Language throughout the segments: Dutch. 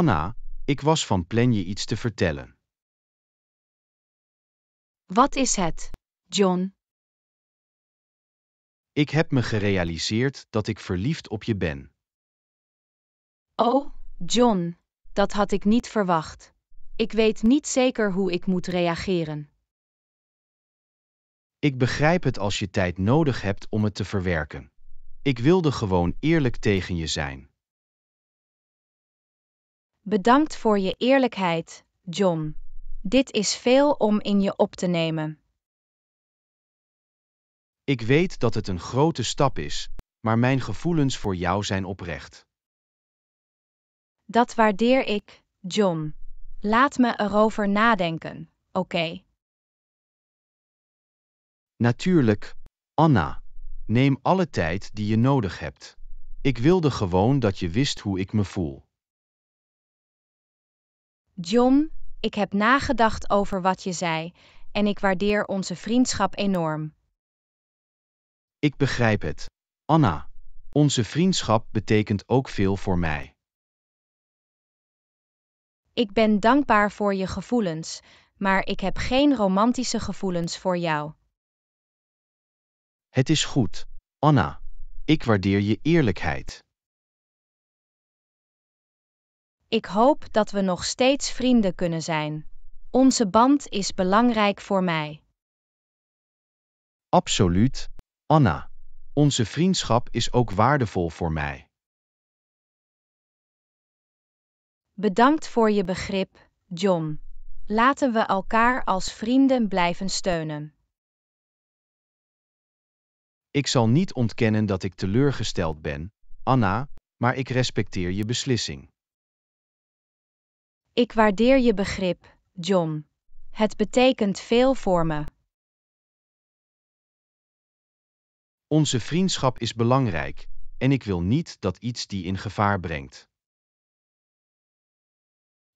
Anna, ik was van plan je iets te vertellen. Wat is het, John? Ik heb me gerealiseerd dat ik verliefd op je ben. Oh, John, dat had ik niet verwacht. Ik weet niet zeker hoe ik moet reageren. Ik begrijp het als je tijd nodig hebt om het te verwerken. Ik wilde gewoon eerlijk tegen je zijn. Bedankt voor je eerlijkheid, John. Dit is veel om in je op te nemen. Ik weet dat het een grote stap is, maar mijn gevoelens voor jou zijn oprecht. Dat waardeer ik, John. Laat me erover nadenken, oké? Natuurlijk, Anna. Neem alle tijd die je nodig hebt. Ik wilde gewoon dat je wist hoe ik me voel. John, ik heb nagedacht over wat je zei en ik waardeer onze vriendschap enorm. Ik begrijp het. Anna, onze vriendschap betekent ook veel voor mij. Ik ben dankbaar voor je gevoelens, maar ik heb geen romantische gevoelens voor jou. Het is goed, Anna. Ik waardeer je eerlijkheid. Ik hoop dat we nog steeds vrienden kunnen zijn. Onze band is belangrijk voor mij. Absoluut, Anna. Onze vriendschap is ook waardevol voor mij. Bedankt voor je begrip, John. Laten we elkaar als vrienden blijven steunen. Ik zal niet ontkennen dat ik teleurgesteld ben, Anna, maar ik respecteer je beslissing. Ik waardeer je begrip, John. Het betekent veel voor me. Onze vriendschap is belangrijk, en ik wil niet dat iets die in gevaar brengt.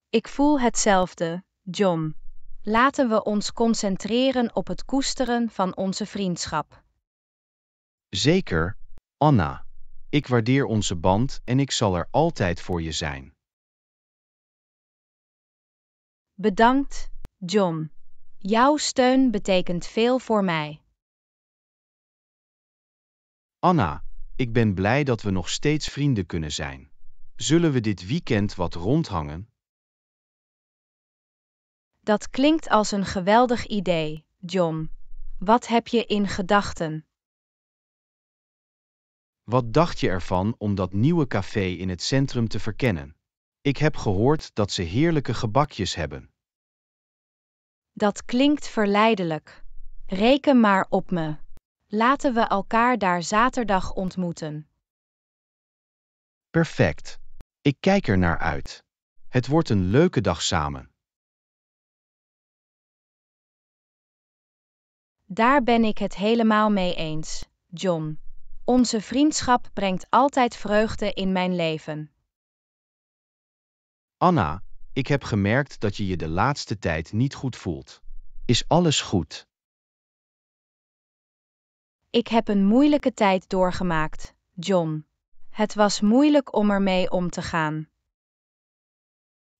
Ik voel hetzelfde, John. Laten we ons concentreren op het koesteren van onze vriendschap. Zeker, Anna. Ik waardeer onze band en ik zal er altijd voor je zijn. Bedankt, John. Jouw steun betekent veel voor mij. Anna, ik ben blij dat we nog steeds vrienden kunnen zijn. Zullen we dit weekend wat rondhangen? Dat klinkt als een geweldig idee, John. Wat heb je in gedachten? Wat dacht je ervan om dat nieuwe café in het centrum te verkennen? Ik heb gehoord dat ze heerlijke gebakjes hebben. Dat klinkt verleidelijk. Reken maar op me. Laten we elkaar daar zaterdag ontmoeten. Perfect. Ik kijk er naar uit. Het wordt een leuke dag samen. Daar ben ik het helemaal mee eens, John. Onze vriendschap brengt altijd vreugde in mijn leven. Anna, ik heb gemerkt dat je je de laatste tijd niet goed voelt. Is alles goed? Ik heb een moeilijke tijd doorgemaakt, John. Het was moeilijk om ermee om te gaan.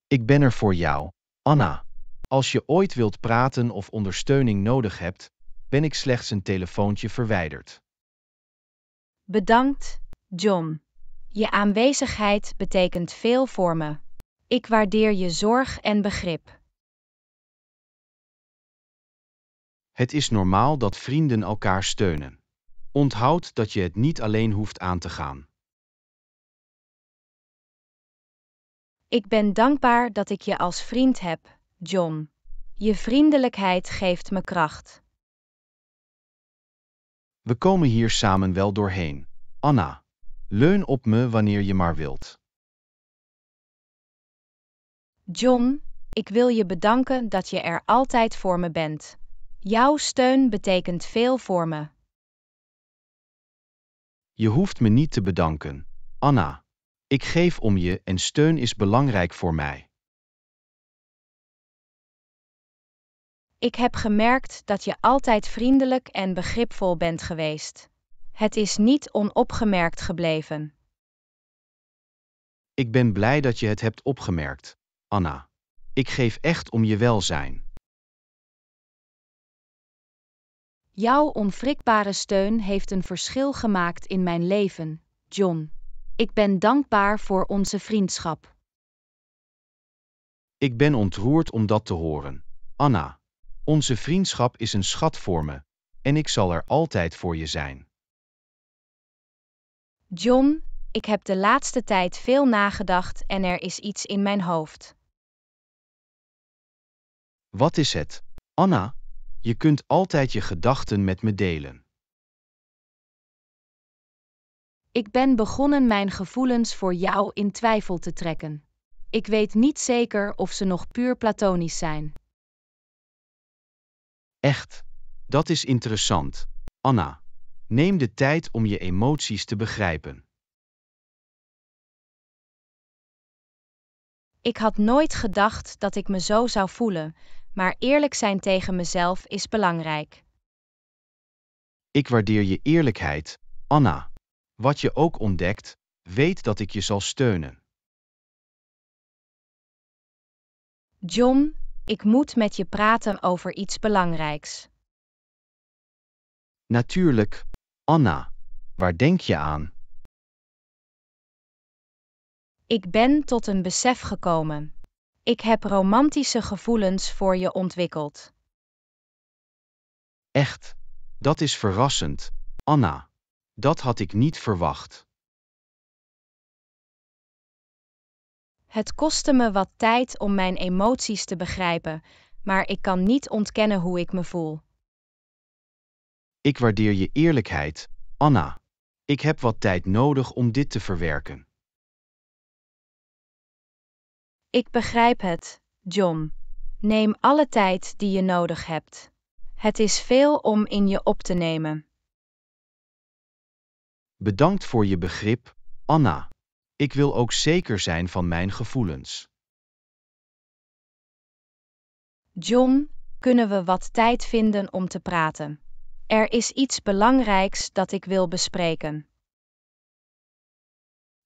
Ik ben er voor jou, Anna. Als je ooit wilt praten of ondersteuning nodig hebt, ben ik slechts een telefoontje verwijderd. Bedankt, John. Je aanwezigheid betekent veel voor me ik waardeer je zorg en begrip. Het is normaal dat vrienden elkaar steunen. Onthoud dat je het niet alleen hoeft aan te gaan. Ik ben dankbaar dat ik je als vriend heb, John. Je vriendelijkheid geeft me kracht. We komen hier samen wel doorheen. Anna, leun op me wanneer je maar wilt. John, ik wil je bedanken dat je er altijd voor me bent. Jouw steun betekent veel voor me. Je hoeft me niet te bedanken, Anna. Ik geef om je en steun is belangrijk voor mij. Ik heb gemerkt dat je altijd vriendelijk en begripvol bent geweest. Het is niet onopgemerkt gebleven. Ik ben blij dat je het hebt opgemerkt. Anna. Ik geef echt om je welzijn. Jouw onwrikbare steun heeft een verschil gemaakt in mijn leven, John. Ik ben dankbaar voor onze vriendschap. Ik ben ontroerd om dat te horen. Anna, onze vriendschap is een schat voor me, en ik zal er altijd voor je zijn. John, ik heb de laatste tijd veel nagedacht en er is iets in mijn hoofd. Wat is het? Anna, je kunt altijd je gedachten met me delen. Ik ben begonnen mijn gevoelens voor jou in twijfel te trekken. Ik weet niet zeker of ze nog puur platonisch zijn. Echt, dat is interessant. Anna, neem de tijd om je emoties te begrijpen. Ik had nooit gedacht dat ik me zo zou voelen, maar eerlijk zijn tegen mezelf is belangrijk. Ik waardeer je eerlijkheid, Anna. Wat je ook ontdekt, weet dat ik je zal steunen. John, ik moet met je praten over iets belangrijks. Natuurlijk, Anna. Waar denk je aan? Ik ben tot een besef gekomen. Ik heb romantische gevoelens voor je ontwikkeld. Echt, dat is verrassend, Anna. Dat had ik niet verwacht. Het kostte me wat tijd om mijn emoties te begrijpen, maar ik kan niet ontkennen hoe ik me voel. Ik waardeer je eerlijkheid, Anna. Ik heb wat tijd nodig om dit te verwerken. Ik begrijp het, John. Neem alle tijd die je nodig hebt. Het is veel om in je op te nemen. Bedankt voor je begrip, Anna. Ik wil ook zeker zijn van mijn gevoelens. John, kunnen we wat tijd vinden om te praten? Er is iets belangrijks dat ik wil bespreken.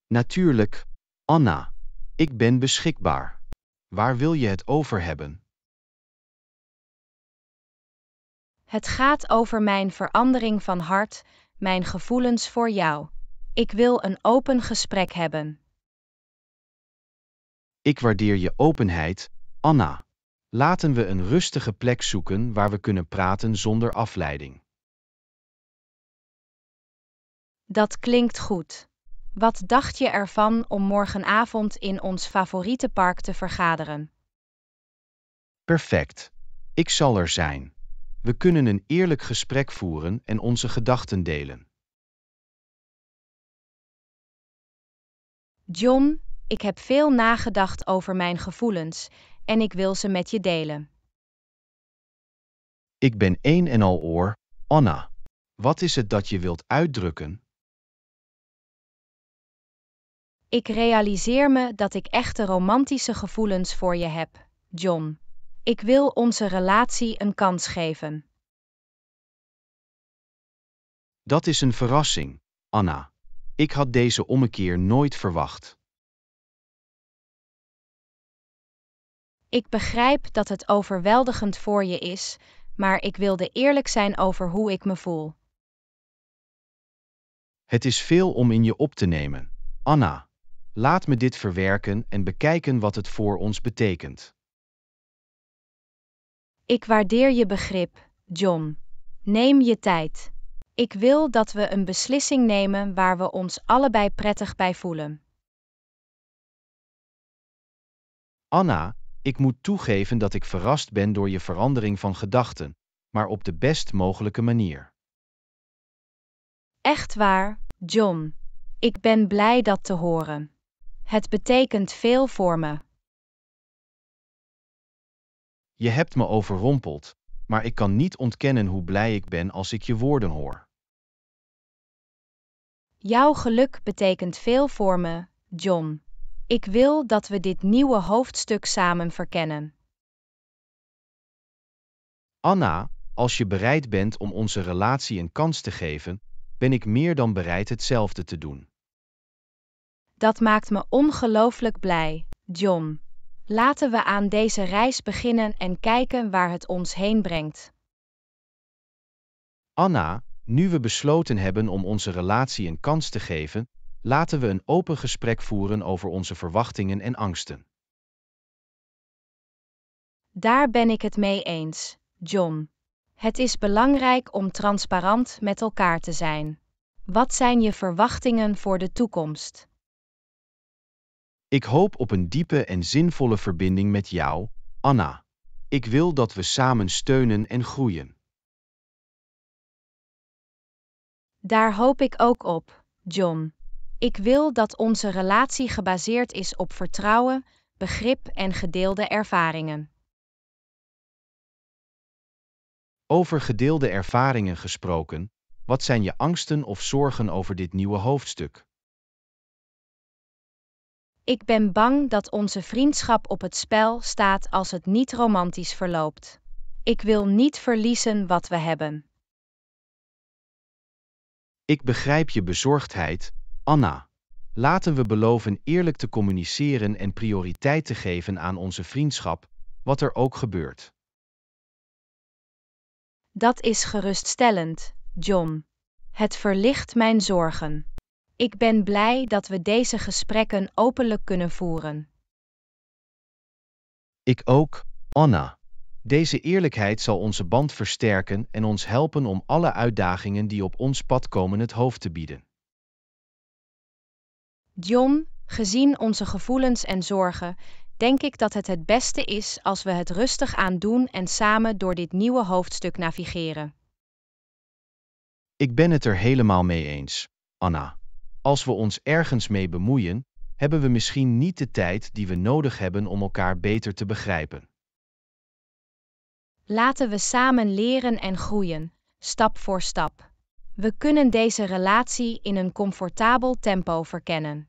Natuurlijk, Anna. Ik ben beschikbaar. Waar wil je het over hebben? Het gaat over mijn verandering van hart, mijn gevoelens voor jou. Ik wil een open gesprek hebben. Ik waardeer je openheid, Anna. Laten we een rustige plek zoeken waar we kunnen praten zonder afleiding. Dat klinkt goed. Wat dacht je ervan om morgenavond in ons favoriete park te vergaderen? Perfect. Ik zal er zijn. We kunnen een eerlijk gesprek voeren en onze gedachten delen. John, ik heb veel nagedacht over mijn gevoelens en ik wil ze met je delen. Ik ben één en al oor, Anna. Wat is het dat je wilt uitdrukken? Ik realiseer me dat ik echte romantische gevoelens voor je heb, John. Ik wil onze relatie een kans geven. Dat is een verrassing, Anna. Ik had deze ommekeer nooit verwacht. Ik begrijp dat het overweldigend voor je is, maar ik wilde eerlijk zijn over hoe ik me voel. Het is veel om in je op te nemen, Anna laat me dit verwerken en bekijken wat het voor ons betekent. Ik waardeer je begrip, John. Neem je tijd. Ik wil dat we een beslissing nemen waar we ons allebei prettig bij voelen. Anna, ik moet toegeven dat ik verrast ben door je verandering van gedachten, maar op de best mogelijke manier. Echt waar, John. Ik ben blij dat te horen. Het betekent veel voor me. Je hebt me overrompeld, maar ik kan niet ontkennen hoe blij ik ben als ik je woorden hoor. Jouw geluk betekent veel voor me, John. Ik wil dat we dit nieuwe hoofdstuk samen verkennen. Anna, als je bereid bent om onze relatie een kans te geven, ben ik meer dan bereid hetzelfde te doen. Dat maakt me ongelooflijk blij, John. Laten we aan deze reis beginnen en kijken waar het ons heen brengt. Anna, nu we besloten hebben om onze relatie een kans te geven, laten we een open gesprek voeren over onze verwachtingen en angsten. Daar ben ik het mee eens, John. Het is belangrijk om transparant met elkaar te zijn. Wat zijn je verwachtingen voor de toekomst? Ik hoop op een diepe en zinvolle verbinding met jou, Anna. Ik wil dat we samen steunen en groeien. Daar hoop ik ook op, John. Ik wil dat onze relatie gebaseerd is op vertrouwen, begrip en gedeelde ervaringen. Over gedeelde ervaringen gesproken, wat zijn je angsten of zorgen over dit nieuwe hoofdstuk? Ik ben bang dat onze vriendschap op het spel staat als het niet romantisch verloopt. Ik wil niet verliezen wat we hebben. Ik begrijp je bezorgdheid, Anna. Laten we beloven eerlijk te communiceren en prioriteit te geven aan onze vriendschap, wat er ook gebeurt. Dat is geruststellend, John. Het verlicht mijn zorgen. Ik ben blij dat we deze gesprekken openlijk kunnen voeren. Ik ook, Anna. Deze eerlijkheid zal onze band versterken en ons helpen om alle uitdagingen die op ons pad komen het hoofd te bieden. John, gezien onze gevoelens en zorgen, denk ik dat het het beste is als we het rustig aan doen en samen door dit nieuwe hoofdstuk navigeren. Ik ben het er helemaal mee eens, Anna. Als we ons ergens mee bemoeien, hebben we misschien niet de tijd die we nodig hebben om elkaar beter te begrijpen. Laten we samen leren en groeien, stap voor stap. We kunnen deze relatie in een comfortabel tempo verkennen.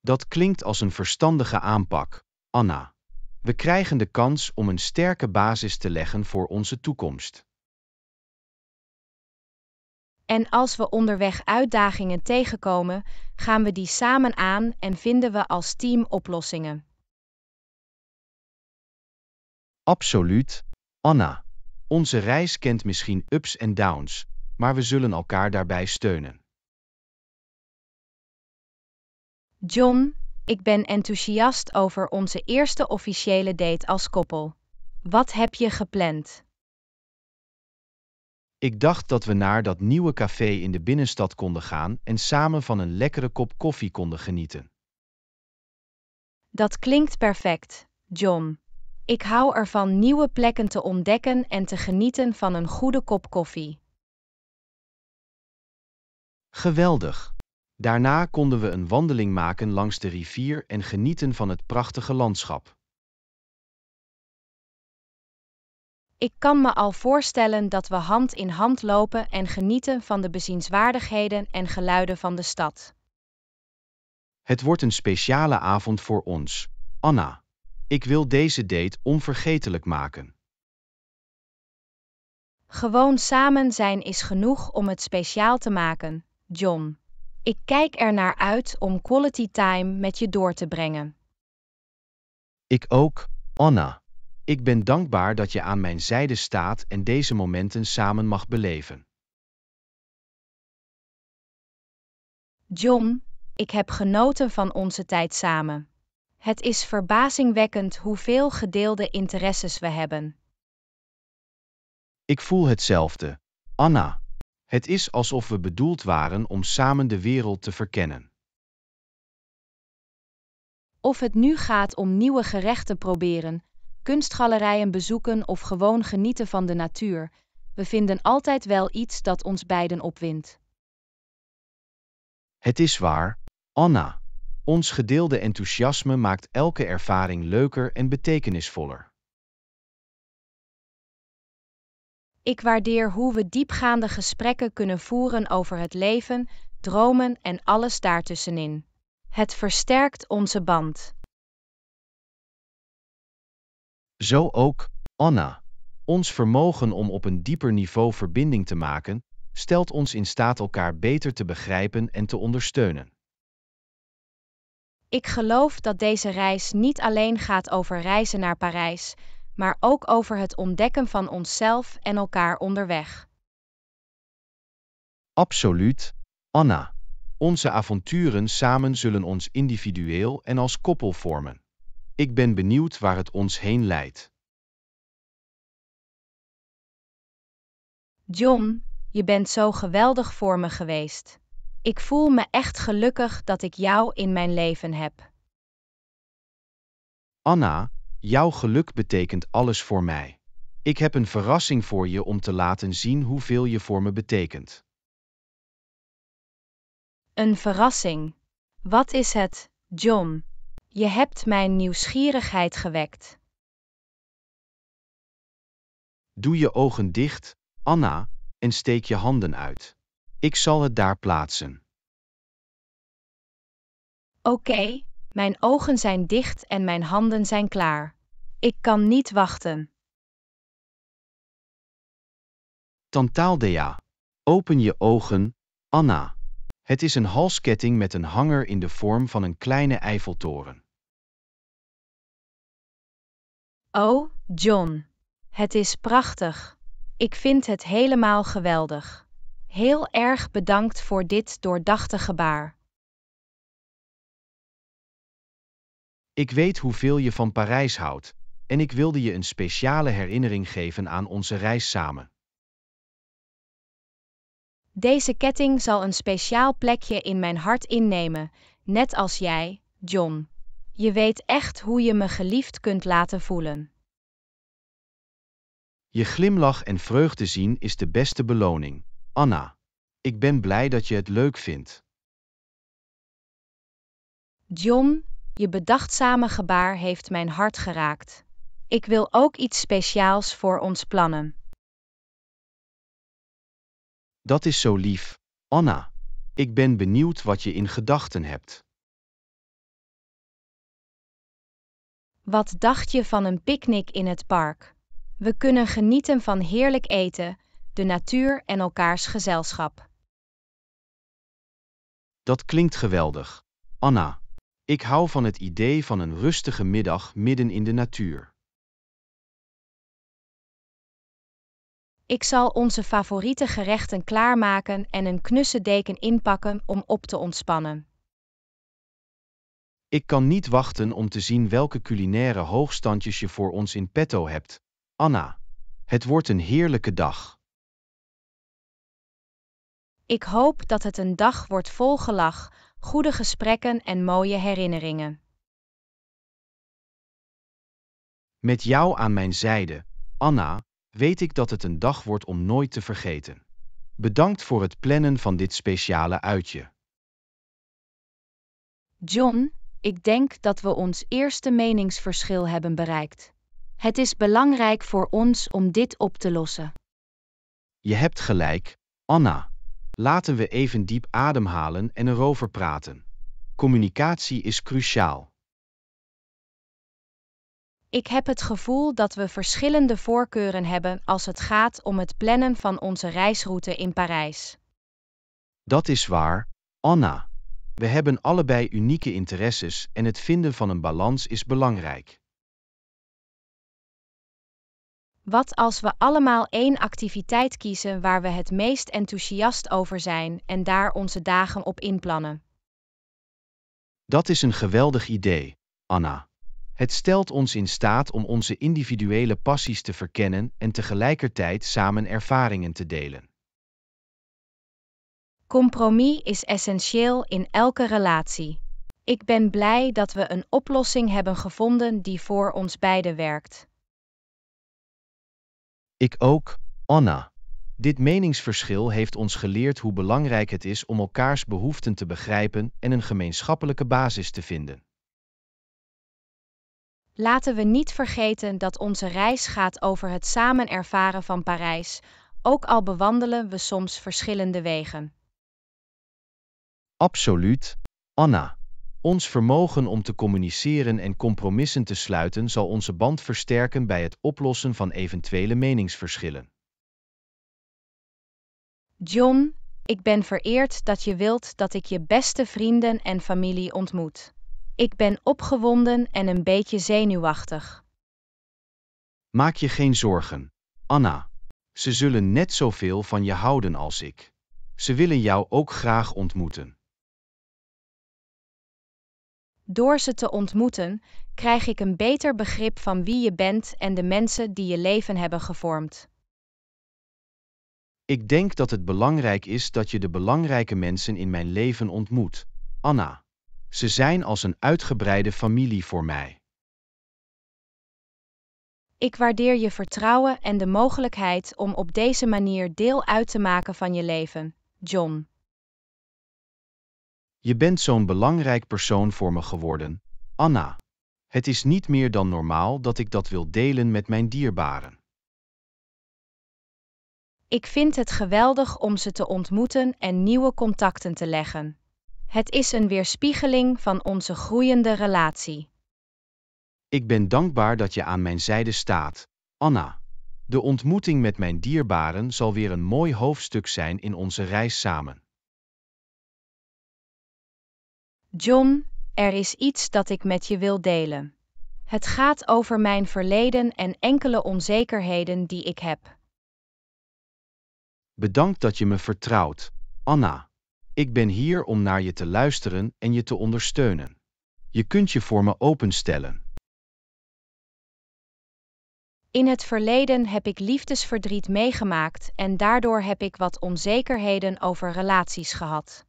Dat klinkt als een verstandige aanpak, Anna. We krijgen de kans om een sterke basis te leggen voor onze toekomst. En als we onderweg uitdagingen tegenkomen, gaan we die samen aan en vinden we als team oplossingen. Absoluut, Anna. Onze reis kent misschien ups en downs, maar we zullen elkaar daarbij steunen. John, ik ben enthousiast over onze eerste officiële date als koppel. Wat heb je gepland? Ik dacht dat we naar dat nieuwe café in de binnenstad konden gaan en samen van een lekkere kop koffie konden genieten. Dat klinkt perfect, John. Ik hou ervan nieuwe plekken te ontdekken en te genieten van een goede kop koffie. Geweldig. Daarna konden we een wandeling maken langs de rivier en genieten van het prachtige landschap. Ik kan me al voorstellen dat we hand in hand lopen en genieten van de bezienswaardigheden en geluiden van de stad. Het wordt een speciale avond voor ons, Anna. Ik wil deze date onvergetelijk maken. Gewoon samen zijn is genoeg om het speciaal te maken, John. Ik kijk er naar uit om quality time met je door te brengen. Ik ook, Anna. Ik ben dankbaar dat je aan mijn zijde staat en deze momenten samen mag beleven. John, ik heb genoten van onze tijd samen. Het is verbazingwekkend hoeveel gedeelde interesses we hebben. Ik voel hetzelfde, Anna. Het is alsof we bedoeld waren om samen de wereld te verkennen. Of het nu gaat om nieuwe gerechten proberen, kunstgalerijen bezoeken of gewoon genieten van de natuur, we vinden altijd wel iets dat ons beiden opwindt. Het is waar, Anna. Ons gedeelde enthousiasme maakt elke ervaring leuker en betekenisvoller. Ik waardeer hoe we diepgaande gesprekken kunnen voeren over het leven, dromen en alles daartussenin. Het versterkt onze band. Zo ook Anna. Ons vermogen om op een dieper niveau verbinding te maken, stelt ons in staat elkaar beter te begrijpen en te ondersteunen. Ik geloof dat deze reis niet alleen gaat over reizen naar Parijs, maar ook over het ontdekken van onszelf en elkaar onderweg. Absoluut, Anna. Onze avonturen samen zullen ons individueel en als koppel vormen ik ben benieuwd waar het ons heen leidt. John, je bent zo geweldig voor me geweest. Ik voel me echt gelukkig dat ik jou in mijn leven heb. Anna, jouw geluk betekent alles voor mij. Ik heb een verrassing voor je om te laten zien hoeveel je voor me betekent. Een verrassing. Wat is het, John? Je hebt mijn nieuwsgierigheid gewekt. Doe je ogen dicht, Anna, en steek je handen uit. Ik zal het daar plaatsen. Oké, mijn ogen zijn dicht en mijn handen zijn klaar. Ik kan niet wachten. Tantaaldea. Open je ogen, Anna. Het is een halsketting met een hanger in de vorm van een kleine Eiffeltoren. Oh, John. Het is prachtig. Ik vind het helemaal geweldig. Heel erg bedankt voor dit doordachte gebaar. Ik weet hoeveel je van Parijs houdt, en ik wilde je een speciale herinnering geven aan onze reis samen. Deze ketting zal een speciaal plekje in mijn hart innemen, net als jij, John. Je weet echt hoe je me geliefd kunt laten voelen. Je glimlach en vreugde zien is de beste beloning. Anna, ik ben blij dat je het leuk vindt. John, je bedachtzame gebaar heeft mijn hart geraakt. Ik wil ook iets speciaals voor ons plannen. Dat is zo lief, Anna. Ik ben benieuwd wat je in gedachten hebt. Wat dacht je van een picknick in het park? We kunnen genieten van heerlijk eten, de natuur en elkaars gezelschap. Dat klinkt geweldig. Anna, ik hou van het idee van een rustige middag midden in de natuur. Ik zal onze favoriete gerechten klaarmaken en een knusse deken inpakken om op te ontspannen. Ik kan niet wachten om te zien welke culinaire hoogstandjes je voor ons in petto hebt. Anna, het wordt een heerlijke dag. Ik hoop dat het een dag wordt vol gelach, goede gesprekken en mooie herinneringen. Met jou aan mijn zijde, Anna, weet ik dat het een dag wordt om nooit te vergeten. Bedankt voor het plannen van dit speciale uitje. John, ik denk dat we ons eerste meningsverschil hebben bereikt. Het is belangrijk voor ons om dit op te lossen. Je hebt gelijk, Anna. Laten we even diep ademhalen en erover praten. Communicatie is cruciaal. Ik heb het gevoel dat we verschillende voorkeuren hebben als het gaat om het plannen van onze reisroute in Parijs. Dat is waar, Anna. We hebben allebei unieke interesses en het vinden van een balans is belangrijk. Wat als we allemaal één activiteit kiezen waar we het meest enthousiast over zijn en daar onze dagen op inplannen? Dat is een geweldig idee, Anna. Het stelt ons in staat om onze individuele passies te verkennen en tegelijkertijd samen ervaringen te delen. Compromis is essentieel in elke relatie. Ik ben blij dat we een oplossing hebben gevonden die voor ons beiden werkt. Ik ook, Anna. Dit meningsverschil heeft ons geleerd hoe belangrijk het is om elkaars behoeften te begrijpen en een gemeenschappelijke basis te vinden. Laten we niet vergeten dat onze reis gaat over het samen ervaren van Parijs, ook al bewandelen we soms verschillende wegen. Absoluut, Anna. Ons vermogen om te communiceren en compromissen te sluiten zal onze band versterken bij het oplossen van eventuele meningsverschillen. John, ik ben vereerd dat je wilt dat ik je beste vrienden en familie ontmoet. Ik ben opgewonden en een beetje zenuwachtig. Maak je geen zorgen, Anna. Ze zullen net zoveel van je houden als ik. Ze willen jou ook graag ontmoeten. Door ze te ontmoeten, krijg ik een beter begrip van wie je bent en de mensen die je leven hebben gevormd. Ik denk dat het belangrijk is dat je de belangrijke mensen in mijn leven ontmoet. Anna. Ze zijn als een uitgebreide familie voor mij. Ik waardeer je vertrouwen en de mogelijkheid om op deze manier deel uit te maken van je leven, John. Je bent zo'n belangrijk persoon voor me geworden, Anna. Het is niet meer dan normaal dat ik dat wil delen met mijn dierbaren. Ik vind het geweldig om ze te ontmoeten en nieuwe contacten te leggen. Het is een weerspiegeling van onze groeiende relatie. Ik ben dankbaar dat je aan mijn zijde staat, Anna. De ontmoeting met mijn dierbaren zal weer een mooi hoofdstuk zijn in onze reis samen. John, er is iets dat ik met je wil delen. Het gaat over mijn verleden en enkele onzekerheden die ik heb. Bedankt dat je me vertrouwt, Anna. Ik ben hier om naar je te luisteren en je te ondersteunen. Je kunt je voor me openstellen. In het verleden heb ik liefdesverdriet meegemaakt en daardoor heb ik wat onzekerheden over relaties gehad.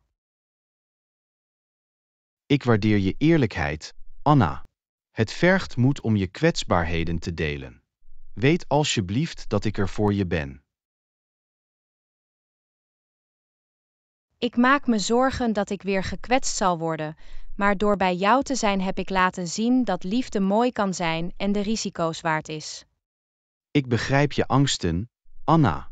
Ik waardeer je eerlijkheid, Anna. Het vergt moed om je kwetsbaarheden te delen. Weet alsjeblieft dat ik er voor je ben. Ik maak me zorgen dat ik weer gekwetst zal worden, maar door bij jou te zijn heb ik laten zien dat liefde mooi kan zijn en de risico's waard is. Ik begrijp je angsten, Anna.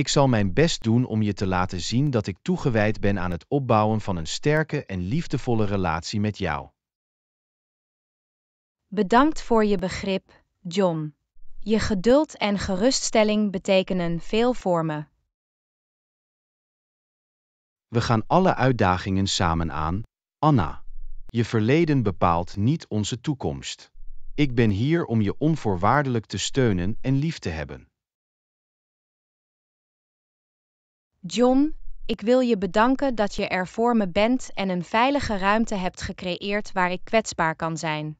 Ik zal mijn best doen om je te laten zien dat ik toegewijd ben aan het opbouwen van een sterke en liefdevolle relatie met jou. Bedankt voor je begrip, John. Je geduld en geruststelling betekenen veel voor me. We gaan alle uitdagingen samen aan, Anna. Je verleden bepaalt niet onze toekomst. Ik ben hier om je onvoorwaardelijk te steunen en lief te hebben. John, ik wil je bedanken dat je er voor me bent en een veilige ruimte hebt gecreëerd waar ik kwetsbaar kan zijn.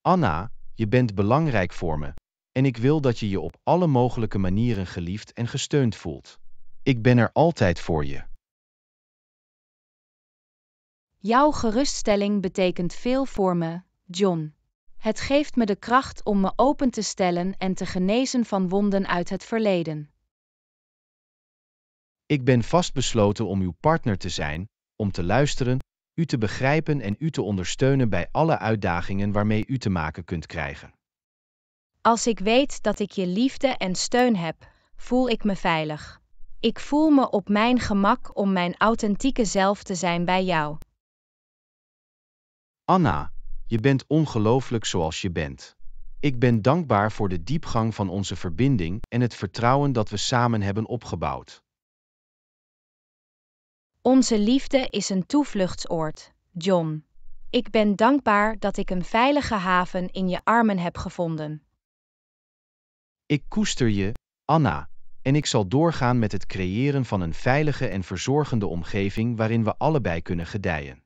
Anna, je bent belangrijk voor me en ik wil dat je je op alle mogelijke manieren geliefd en gesteund voelt. Ik ben er altijd voor je. Jouw geruststelling betekent veel voor me, John. Het geeft me de kracht om me open te stellen en te genezen van wonden uit het verleden. Ik ben vastbesloten om uw partner te zijn, om te luisteren, u te begrijpen en u te ondersteunen bij alle uitdagingen waarmee u te maken kunt krijgen. Als ik weet dat ik je liefde en steun heb, voel ik me veilig. Ik voel me op mijn gemak om mijn authentieke zelf te zijn bij jou. Anna, je bent ongelooflijk zoals je bent. Ik ben dankbaar voor de diepgang van onze verbinding en het vertrouwen dat we samen hebben opgebouwd. Onze liefde is een toevluchtsoord, John. Ik ben dankbaar dat ik een veilige haven in je armen heb gevonden. Ik koester je, Anna, en ik zal doorgaan met het creëren van een veilige en verzorgende omgeving waarin we allebei kunnen gedijen.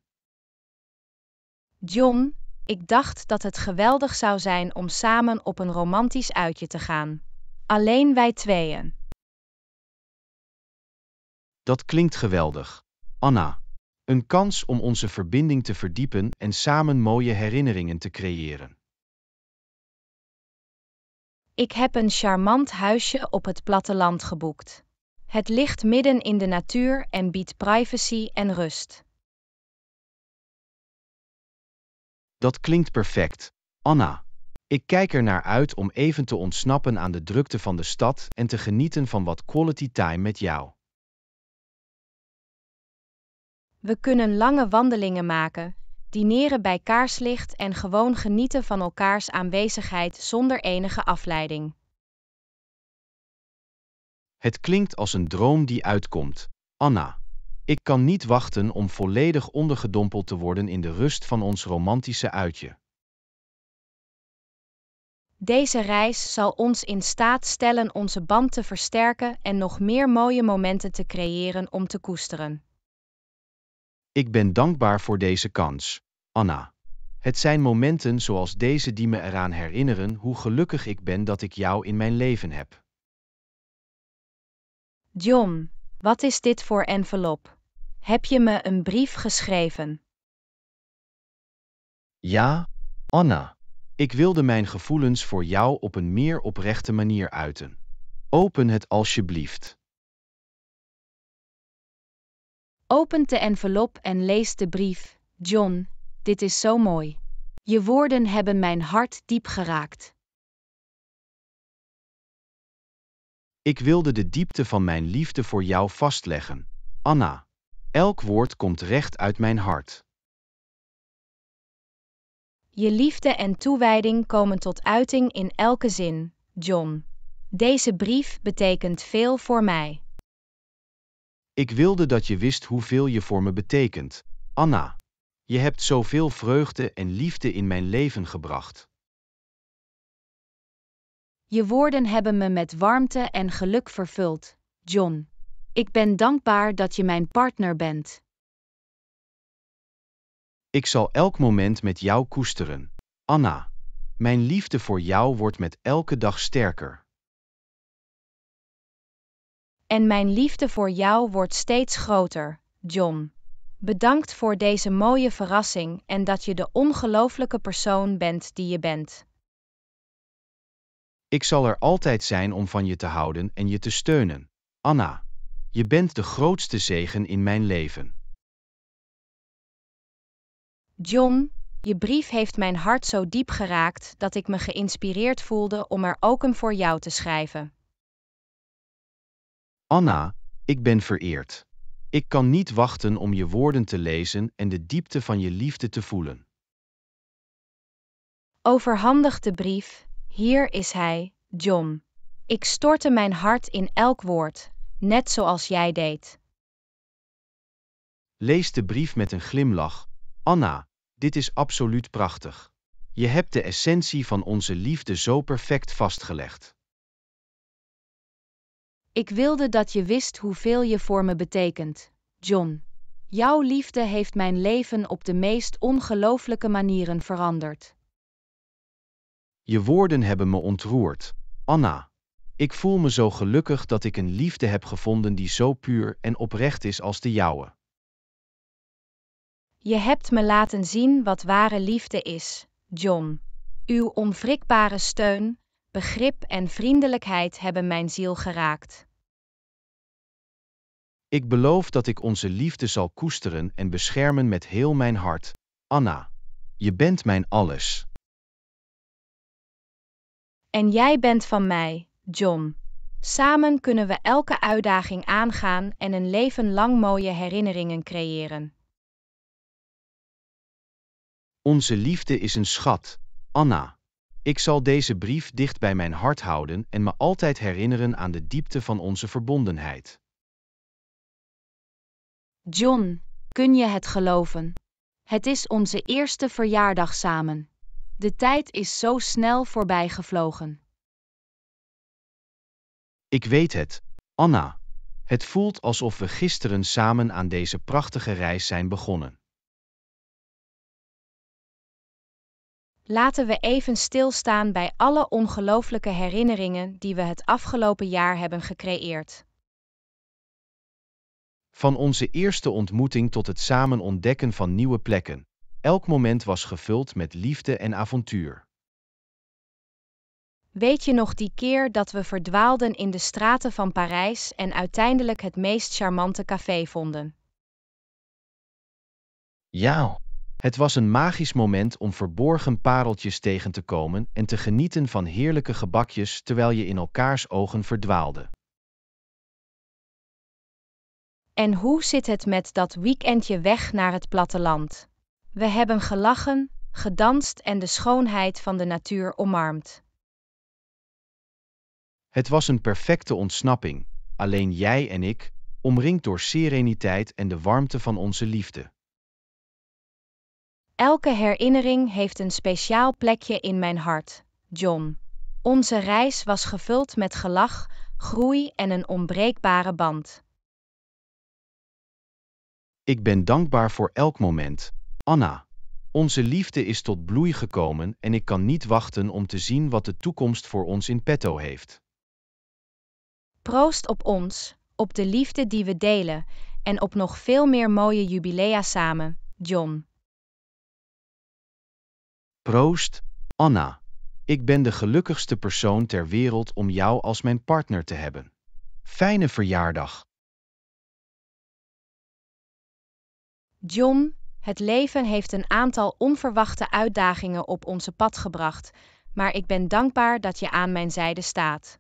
John, ik dacht dat het geweldig zou zijn om samen op een romantisch uitje te gaan. Alleen wij tweeën. Dat klinkt geweldig. Anna. Een kans om onze verbinding te verdiepen en samen mooie herinneringen te creëren. Ik heb een charmant huisje op het platteland geboekt. Het ligt midden in de natuur en biedt privacy en rust. Dat klinkt perfect, Anna. Ik kijk er naar uit om even te ontsnappen aan de drukte van de stad en te genieten van wat quality time met jou. We kunnen lange wandelingen maken, dineren bij kaarslicht en gewoon genieten van elkaars aanwezigheid zonder enige afleiding. Het klinkt als een droom die uitkomt. Anna. Ik kan niet wachten om volledig ondergedompeld te worden in de rust van ons romantische uitje. Deze reis zal ons in staat stellen onze band te versterken en nog meer mooie momenten te creëren om te koesteren. Ik ben dankbaar voor deze kans, Anna. Het zijn momenten zoals deze die me eraan herinneren hoe gelukkig ik ben dat ik jou in mijn leven heb. John, wat is dit voor envelop? Heb je me een brief geschreven? Ja, Anna. Ik wilde mijn gevoelens voor jou op een meer oprechte manier uiten. Open het alsjeblieft. Opent de envelop en leest de brief. John, dit is zo mooi. Je woorden hebben mijn hart diep geraakt. Ik wilde de diepte van mijn liefde voor jou vastleggen, Anna. Elk woord komt recht uit mijn hart. Je liefde en toewijding komen tot uiting in elke zin, John. Deze brief betekent veel voor mij. Ik wilde dat je wist hoeveel je voor me betekent, Anna. Je hebt zoveel vreugde en liefde in mijn leven gebracht. Je woorden hebben me met warmte en geluk vervuld, John. Ik ben dankbaar dat je mijn partner bent. Ik zal elk moment met jou koesteren, Anna. Mijn liefde voor jou wordt met elke dag sterker. En mijn liefde voor jou wordt steeds groter, John. Bedankt voor deze mooie verrassing en dat je de ongelooflijke persoon bent die je bent. Ik zal er altijd zijn om van je te houden en je te steunen. Anna, je bent de grootste zegen in mijn leven. John, je brief heeft mijn hart zo diep geraakt dat ik me geïnspireerd voelde om er ook een voor jou te schrijven. Anna, ik ben vereerd. Ik kan niet wachten om je woorden te lezen en de diepte van je liefde te voelen. Overhandig de brief, hier is hij, John. Ik stortte mijn hart in elk woord, net zoals jij deed. Lees de brief met een glimlach. Anna, dit is absoluut prachtig. Je hebt de essentie van onze liefde zo perfect vastgelegd. Ik wilde dat je wist hoeveel je voor me betekent, John. Jouw liefde heeft mijn leven op de meest ongelooflijke manieren veranderd. Je woorden hebben me ontroerd, Anna. Ik voel me zo gelukkig dat ik een liefde heb gevonden die zo puur en oprecht is als de jouwe. Je hebt me laten zien wat ware liefde is, John. Uw onwrikbare steun, begrip en vriendelijkheid hebben mijn ziel geraakt. Ik beloof dat ik onze liefde zal koesteren en beschermen met heel mijn hart. Anna, je bent mijn alles. En jij bent van mij, John. Samen kunnen we elke uitdaging aangaan en een leven lang mooie herinneringen creëren. Onze liefde is een schat, Anna. Ik zal deze brief dicht bij mijn hart houden en me altijd herinneren aan de diepte van onze verbondenheid. John, kun je het geloven? Het is onze eerste verjaardag samen. De tijd is zo snel voorbijgevlogen. Ik weet het, Anna. Het voelt alsof we gisteren samen aan deze prachtige reis zijn begonnen. laten we even stilstaan bij alle ongelooflijke herinneringen die we het afgelopen jaar hebben gecreëerd. Van onze eerste ontmoeting tot het samen ontdekken van nieuwe plekken, elk moment was gevuld met liefde en avontuur. Weet je nog die keer dat we verdwaalden in de straten van Parijs en uiteindelijk het meest charmante café vonden? Ja, het was een magisch moment om verborgen pareltjes tegen te komen en te genieten van heerlijke gebakjes terwijl je in elkaars ogen verdwaalde. En hoe zit het met dat weekendje weg naar het platteland? We hebben gelachen, gedanst en de schoonheid van de natuur omarmd. Het was een perfecte ontsnapping, alleen jij en ik, omringd door sereniteit en de warmte van onze liefde. Elke herinnering heeft een speciaal plekje in mijn hart, John. Onze reis was gevuld met gelach, groei en een onbreekbare band. Ik ben dankbaar voor elk moment, Anna. Onze liefde is tot bloei gekomen en ik kan niet wachten om te zien wat de toekomst voor ons in petto heeft. Proost op ons, op de liefde die we delen en op nog veel meer mooie jubilea samen, John. Proost, Anna. Ik ben de gelukkigste persoon ter wereld om jou als mijn partner te hebben. Fijne verjaardag. John, het leven heeft een aantal onverwachte uitdagingen op onze pad gebracht, maar ik ben dankbaar dat je aan mijn zijde staat.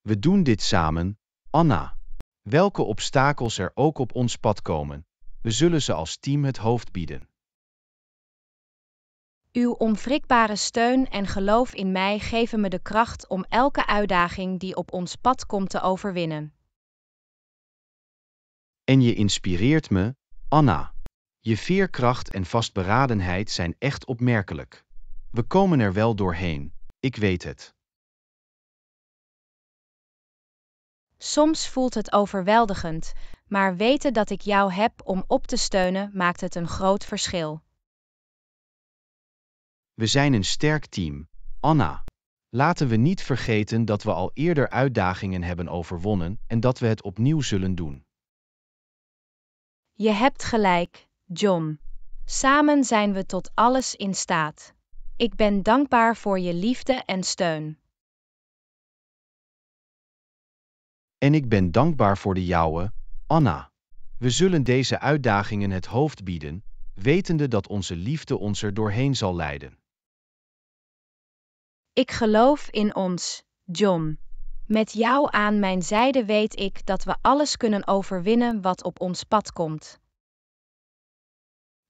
We doen dit samen, Anna. Welke obstakels er ook op ons pad komen, we zullen ze als team het hoofd bieden. Uw onwrikbare steun en geloof in mij geven me de kracht om elke uitdaging die op ons pad komt te overwinnen. En je inspireert me, Anna. Je veerkracht en vastberadenheid zijn echt opmerkelijk. We komen er wel doorheen, ik weet het. Soms voelt het overweldigend, maar weten dat ik jou heb om op te steunen maakt het een groot verschil. We zijn een sterk team. Anna. Laten we niet vergeten dat we al eerder uitdagingen hebben overwonnen en dat we het opnieuw zullen doen. Je hebt gelijk, John. Samen zijn we tot alles in staat. Ik ben dankbaar voor je liefde en steun. En ik ben dankbaar voor de jouwe, Anna. We zullen deze uitdagingen het hoofd bieden, wetende dat onze liefde ons er doorheen zal leiden. Ik geloof in ons, John. Met jou aan mijn zijde weet ik dat we alles kunnen overwinnen wat op ons pad komt.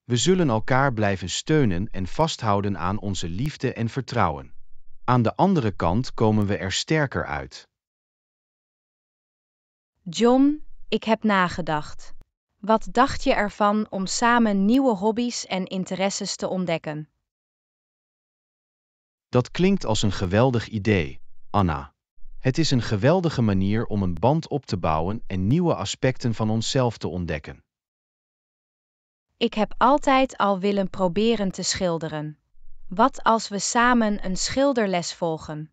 We zullen elkaar blijven steunen en vasthouden aan onze liefde en vertrouwen. Aan de andere kant komen we er sterker uit. John, ik heb nagedacht. Wat dacht je ervan om samen nieuwe hobby's en interesses te ontdekken? Dat klinkt als een geweldig idee, Anna. Het is een geweldige manier om een band op te bouwen en nieuwe aspecten van onszelf te ontdekken. Ik heb altijd al willen proberen te schilderen. Wat als we samen een schilderles volgen?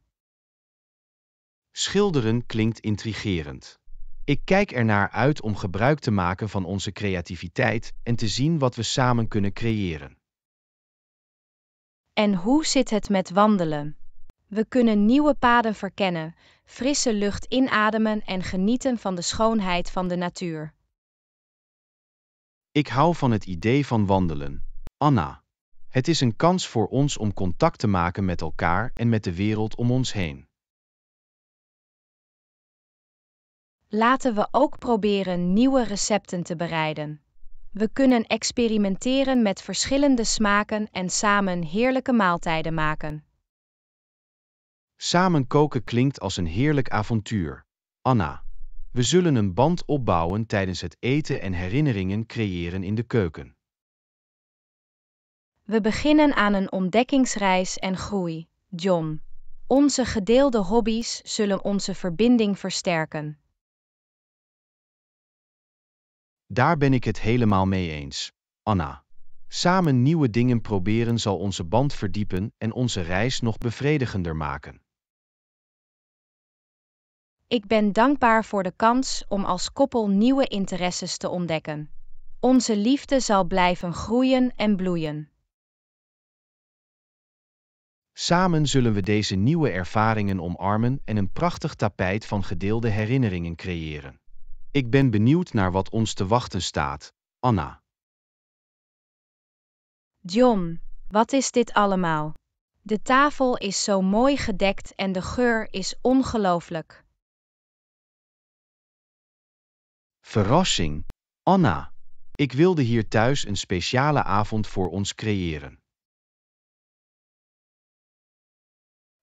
Schilderen klinkt intrigerend. Ik kijk ernaar uit om gebruik te maken van onze creativiteit en te zien wat we samen kunnen creëren. En hoe zit het met wandelen? We kunnen nieuwe paden verkennen, frisse lucht inademen en genieten van de schoonheid van de natuur. Ik hou van het idee van wandelen. Anna. Het is een kans voor ons om contact te maken met elkaar en met de wereld om ons heen. Laten we ook proberen nieuwe recepten te bereiden. We kunnen experimenteren met verschillende smaken en samen heerlijke maaltijden maken. Samen koken klinkt als een heerlijk avontuur. Anna. We zullen een band opbouwen tijdens het eten en herinneringen creëren in de keuken. We beginnen aan een ontdekkingsreis en groei, John. Onze gedeelde hobby's zullen onze verbinding versterken. Daar ben ik het helemaal mee eens. Anna. Samen nieuwe dingen proberen zal onze band verdiepen en onze reis nog bevredigender maken. Ik ben dankbaar voor de kans om als koppel nieuwe interesses te ontdekken. Onze liefde zal blijven groeien en bloeien. Samen zullen we deze nieuwe ervaringen omarmen en een prachtig tapijt van gedeelde herinneringen creëren. Ik ben benieuwd naar wat ons te wachten staat, Anna. John, wat is dit allemaal? De tafel is zo mooi gedekt en de geur is ongelooflijk. Verrassing, Anna. Ik wilde hier thuis een speciale avond voor ons creëren.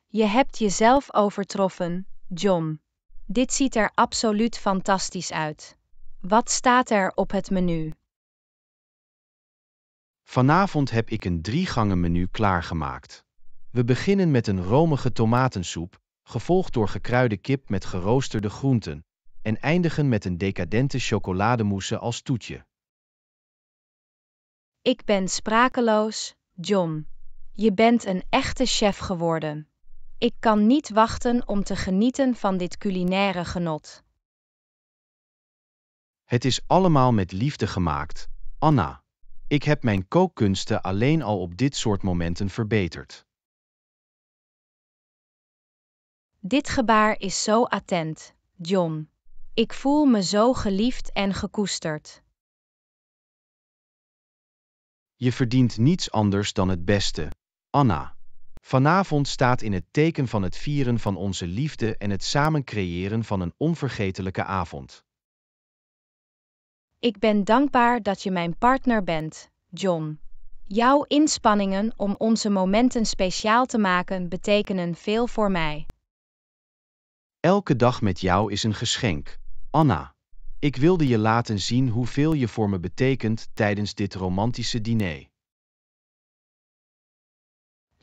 Je hebt jezelf overtroffen, John. Dit ziet er absoluut fantastisch uit. Wat staat er op het menu? Vanavond heb ik een driegangen menu klaargemaakt. We beginnen met een romige tomatensoep, gevolgd door gekruide kip met geroosterde groenten, en eindigen met een decadente chocolademousse als toetje. Ik ben sprakeloos, John. Je bent een echte chef geworden. Ik kan niet wachten om te genieten van dit culinaire genot. Het is allemaal met liefde gemaakt, Anna. Ik heb mijn kookkunsten alleen al op dit soort momenten verbeterd. Dit gebaar is zo attent, John. Ik voel me zo geliefd en gekoesterd. Je verdient niets anders dan het beste, Anna. Vanavond staat in het teken van het vieren van onze liefde en het samen creëren van een onvergetelijke avond. Ik ben dankbaar dat je mijn partner bent, John. Jouw inspanningen om onze momenten speciaal te maken betekenen veel voor mij. Elke dag met jou is een geschenk, Anna. Ik wilde je laten zien hoeveel je voor me betekent tijdens dit romantische diner.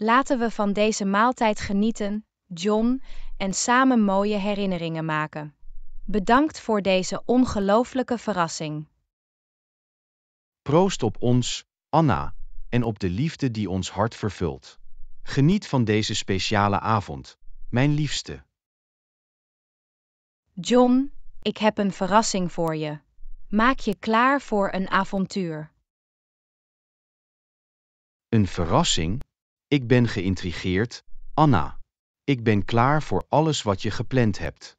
Laten we van deze maaltijd genieten, John, en samen mooie herinneringen maken. Bedankt voor deze ongelooflijke verrassing. Proost op ons, Anna, en op de liefde die ons hart vervult. Geniet van deze speciale avond, mijn liefste. John, ik heb een verrassing voor je. Maak je klaar voor een avontuur. Een verrassing? Ik ben geïntrigeerd, Anna. Ik ben klaar voor alles wat je gepland hebt.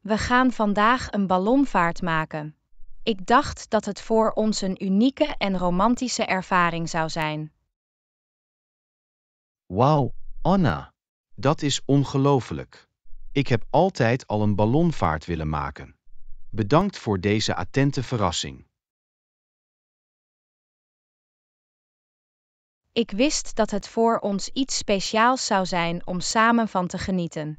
We gaan vandaag een ballonvaart maken. Ik dacht dat het voor ons een unieke en romantische ervaring zou zijn. Wauw, Anna. Dat is ongelooflijk. Ik heb altijd al een ballonvaart willen maken. Bedankt voor deze attente verrassing. Ik wist dat het voor ons iets speciaals zou zijn om samen van te genieten.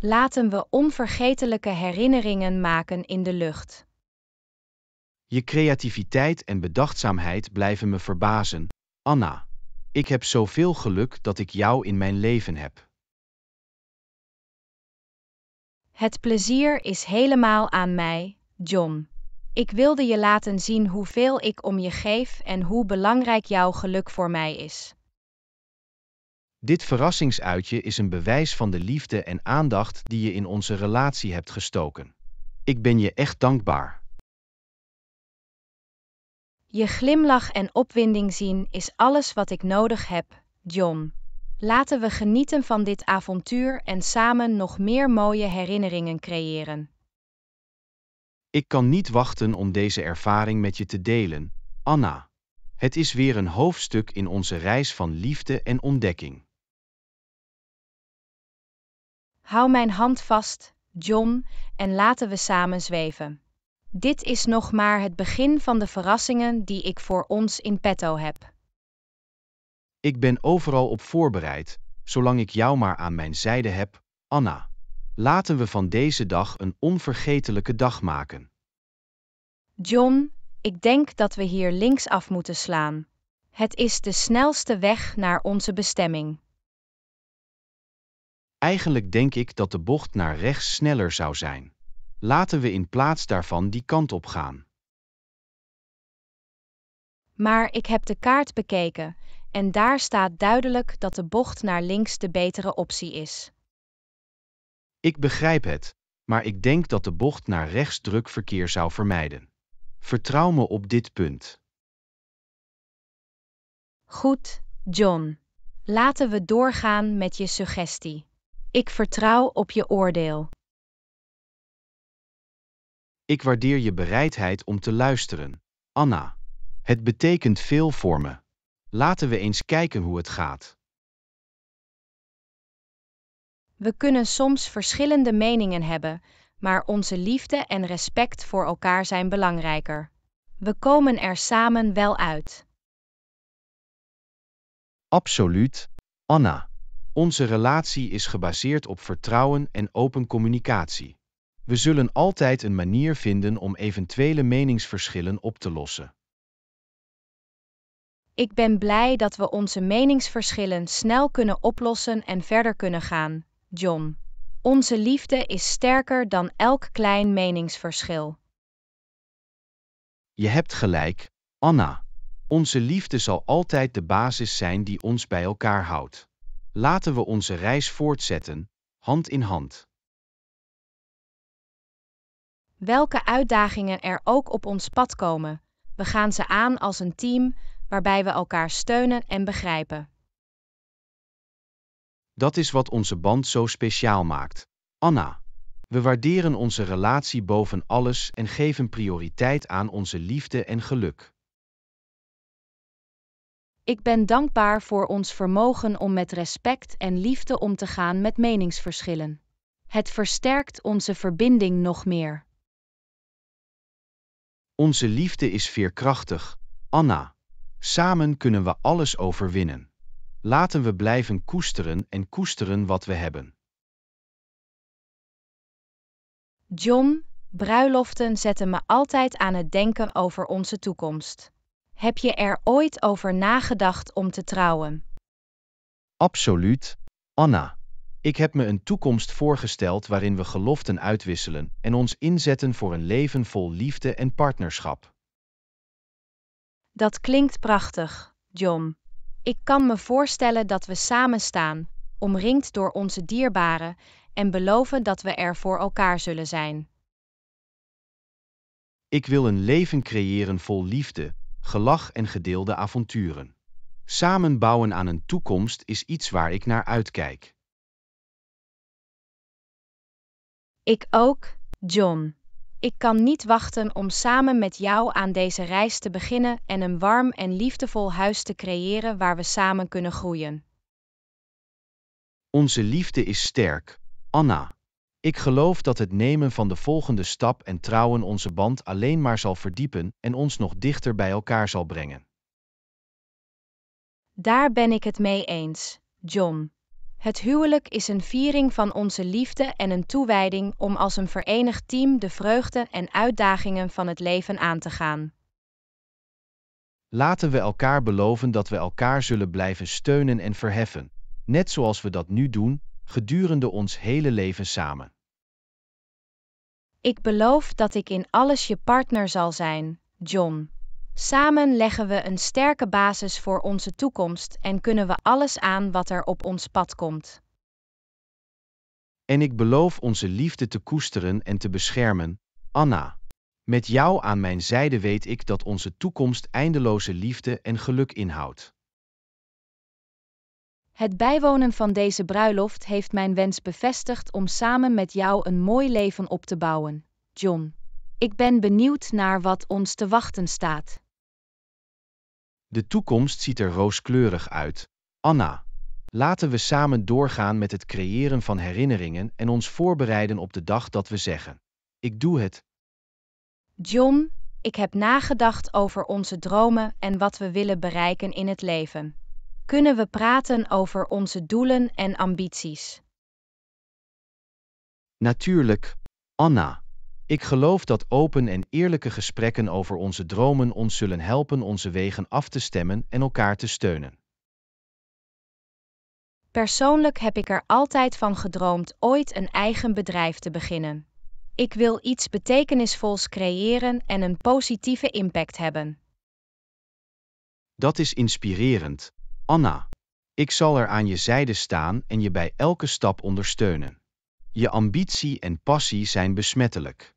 Laten we onvergetelijke herinneringen maken in de lucht. Je creativiteit en bedachtzaamheid blijven me verbazen, Anna. Ik heb zoveel geluk dat ik jou in mijn leven heb. Het plezier is helemaal aan mij, John. Ik wilde je laten zien hoeveel ik om je geef en hoe belangrijk jouw geluk voor mij is. Dit verrassingsuitje is een bewijs van de liefde en aandacht die je in onze relatie hebt gestoken. Ik ben je echt dankbaar. Je glimlach en opwinding zien is alles wat ik nodig heb, John. Laten we genieten van dit avontuur en samen nog meer mooie herinneringen creëren. Ik kan niet wachten om deze ervaring met je te delen, Anna. Het is weer een hoofdstuk in onze reis van liefde en ontdekking. Hou mijn hand vast, John, en laten we samen zweven. Dit is nog maar het begin van de verrassingen die ik voor ons in petto heb. Ik ben overal op voorbereid, zolang ik jou maar aan mijn zijde heb, Anna. Laten we van deze dag een onvergetelijke dag maken. John, ik denk dat we hier linksaf moeten slaan. Het is de snelste weg naar onze bestemming. Eigenlijk denk ik dat de bocht naar rechts sneller zou zijn. Laten we in plaats daarvan die kant op gaan. Maar ik heb de kaart bekeken en daar staat duidelijk dat de bocht naar links de betere optie is. Ik begrijp het, maar ik denk dat de bocht naar rechts druk verkeer zou vermijden. Vertrouw me op dit punt. Goed, John. Laten we doorgaan met je suggestie. Ik vertrouw op je oordeel. Ik waardeer je bereidheid om te luisteren, Anna. Het betekent veel voor me. Laten we eens kijken hoe het gaat. We kunnen soms verschillende meningen hebben, maar onze liefde en respect voor elkaar zijn belangrijker. We komen er samen wel uit. Absoluut, Anna. Onze relatie is gebaseerd op vertrouwen en open communicatie. We zullen altijd een manier vinden om eventuele meningsverschillen op te lossen. Ik ben blij dat we onze meningsverschillen snel kunnen oplossen en verder kunnen gaan. John. Onze liefde is sterker dan elk klein meningsverschil. Je hebt gelijk, Anna. Onze liefde zal altijd de basis zijn die ons bij elkaar houdt. Laten we onze reis voortzetten, hand in hand. Welke uitdagingen er ook op ons pad komen, we gaan ze aan als een team waarbij we elkaar steunen en begrijpen. Dat is wat onze band zo speciaal maakt. Anna. We waarderen onze relatie boven alles en geven prioriteit aan onze liefde en geluk. Ik ben dankbaar voor ons vermogen om met respect en liefde om te gaan met meningsverschillen. Het versterkt onze verbinding nog meer. Onze liefde is veerkrachtig, Anna. Samen kunnen we alles overwinnen. Laten we blijven koesteren en koesteren wat we hebben. John, bruiloften zetten me altijd aan het denken over onze toekomst. Heb je er ooit over nagedacht om te trouwen? Absoluut, Anna. Ik heb me een toekomst voorgesteld waarin we geloften uitwisselen en ons inzetten voor een leven vol liefde en partnerschap. Dat klinkt prachtig, John. Ik kan me voorstellen dat we samen staan, omringd door onze dierbaren, en beloven dat we er voor elkaar zullen zijn. Ik wil een leven creëren vol liefde, gelach en gedeelde avonturen. Samen bouwen aan een toekomst is iets waar ik naar uitkijk. Ik ook, John. Ik kan niet wachten om samen met jou aan deze reis te beginnen en een warm en liefdevol huis te creëren waar we samen kunnen groeien. Onze liefde is sterk, Anna. Ik geloof dat het nemen van de volgende stap en trouwen onze band alleen maar zal verdiepen en ons nog dichter bij elkaar zal brengen. Daar ben ik het mee eens, John. Het huwelijk is een viering van onze liefde en een toewijding om als een verenigd team de vreugden en uitdagingen van het leven aan te gaan. Laten we elkaar beloven dat we elkaar zullen blijven steunen en verheffen, net zoals we dat nu doen, gedurende ons hele leven samen. Ik beloof dat ik in alles je partner zal zijn, John. Samen leggen we een sterke basis voor onze toekomst en kunnen we alles aan wat er op ons pad komt. En ik beloof onze liefde te koesteren en te beschermen, Anna. Met jou aan mijn zijde weet ik dat onze toekomst eindeloze liefde en geluk inhoudt. Het bijwonen van deze bruiloft heeft mijn wens bevestigd om samen met jou een mooi leven op te bouwen, John. Ik ben benieuwd naar wat ons te wachten staat. De toekomst ziet er rooskleurig uit. Anna, laten we samen doorgaan met het creëren van herinneringen en ons voorbereiden op de dag dat we zeggen: Ik doe het. John, ik heb nagedacht over onze dromen en wat we willen bereiken in het leven. Kunnen we praten over onze doelen en ambities? Natuurlijk, Anna. Ik geloof dat open en eerlijke gesprekken over onze dromen ons zullen helpen onze wegen af te stemmen en elkaar te steunen. Persoonlijk heb ik er altijd van gedroomd ooit een eigen bedrijf te beginnen. Ik wil iets betekenisvols creëren en een positieve impact hebben. Dat is inspirerend, Anna. Ik zal er aan je zijde staan en je bij elke stap ondersteunen. Je ambitie en passie zijn besmettelijk.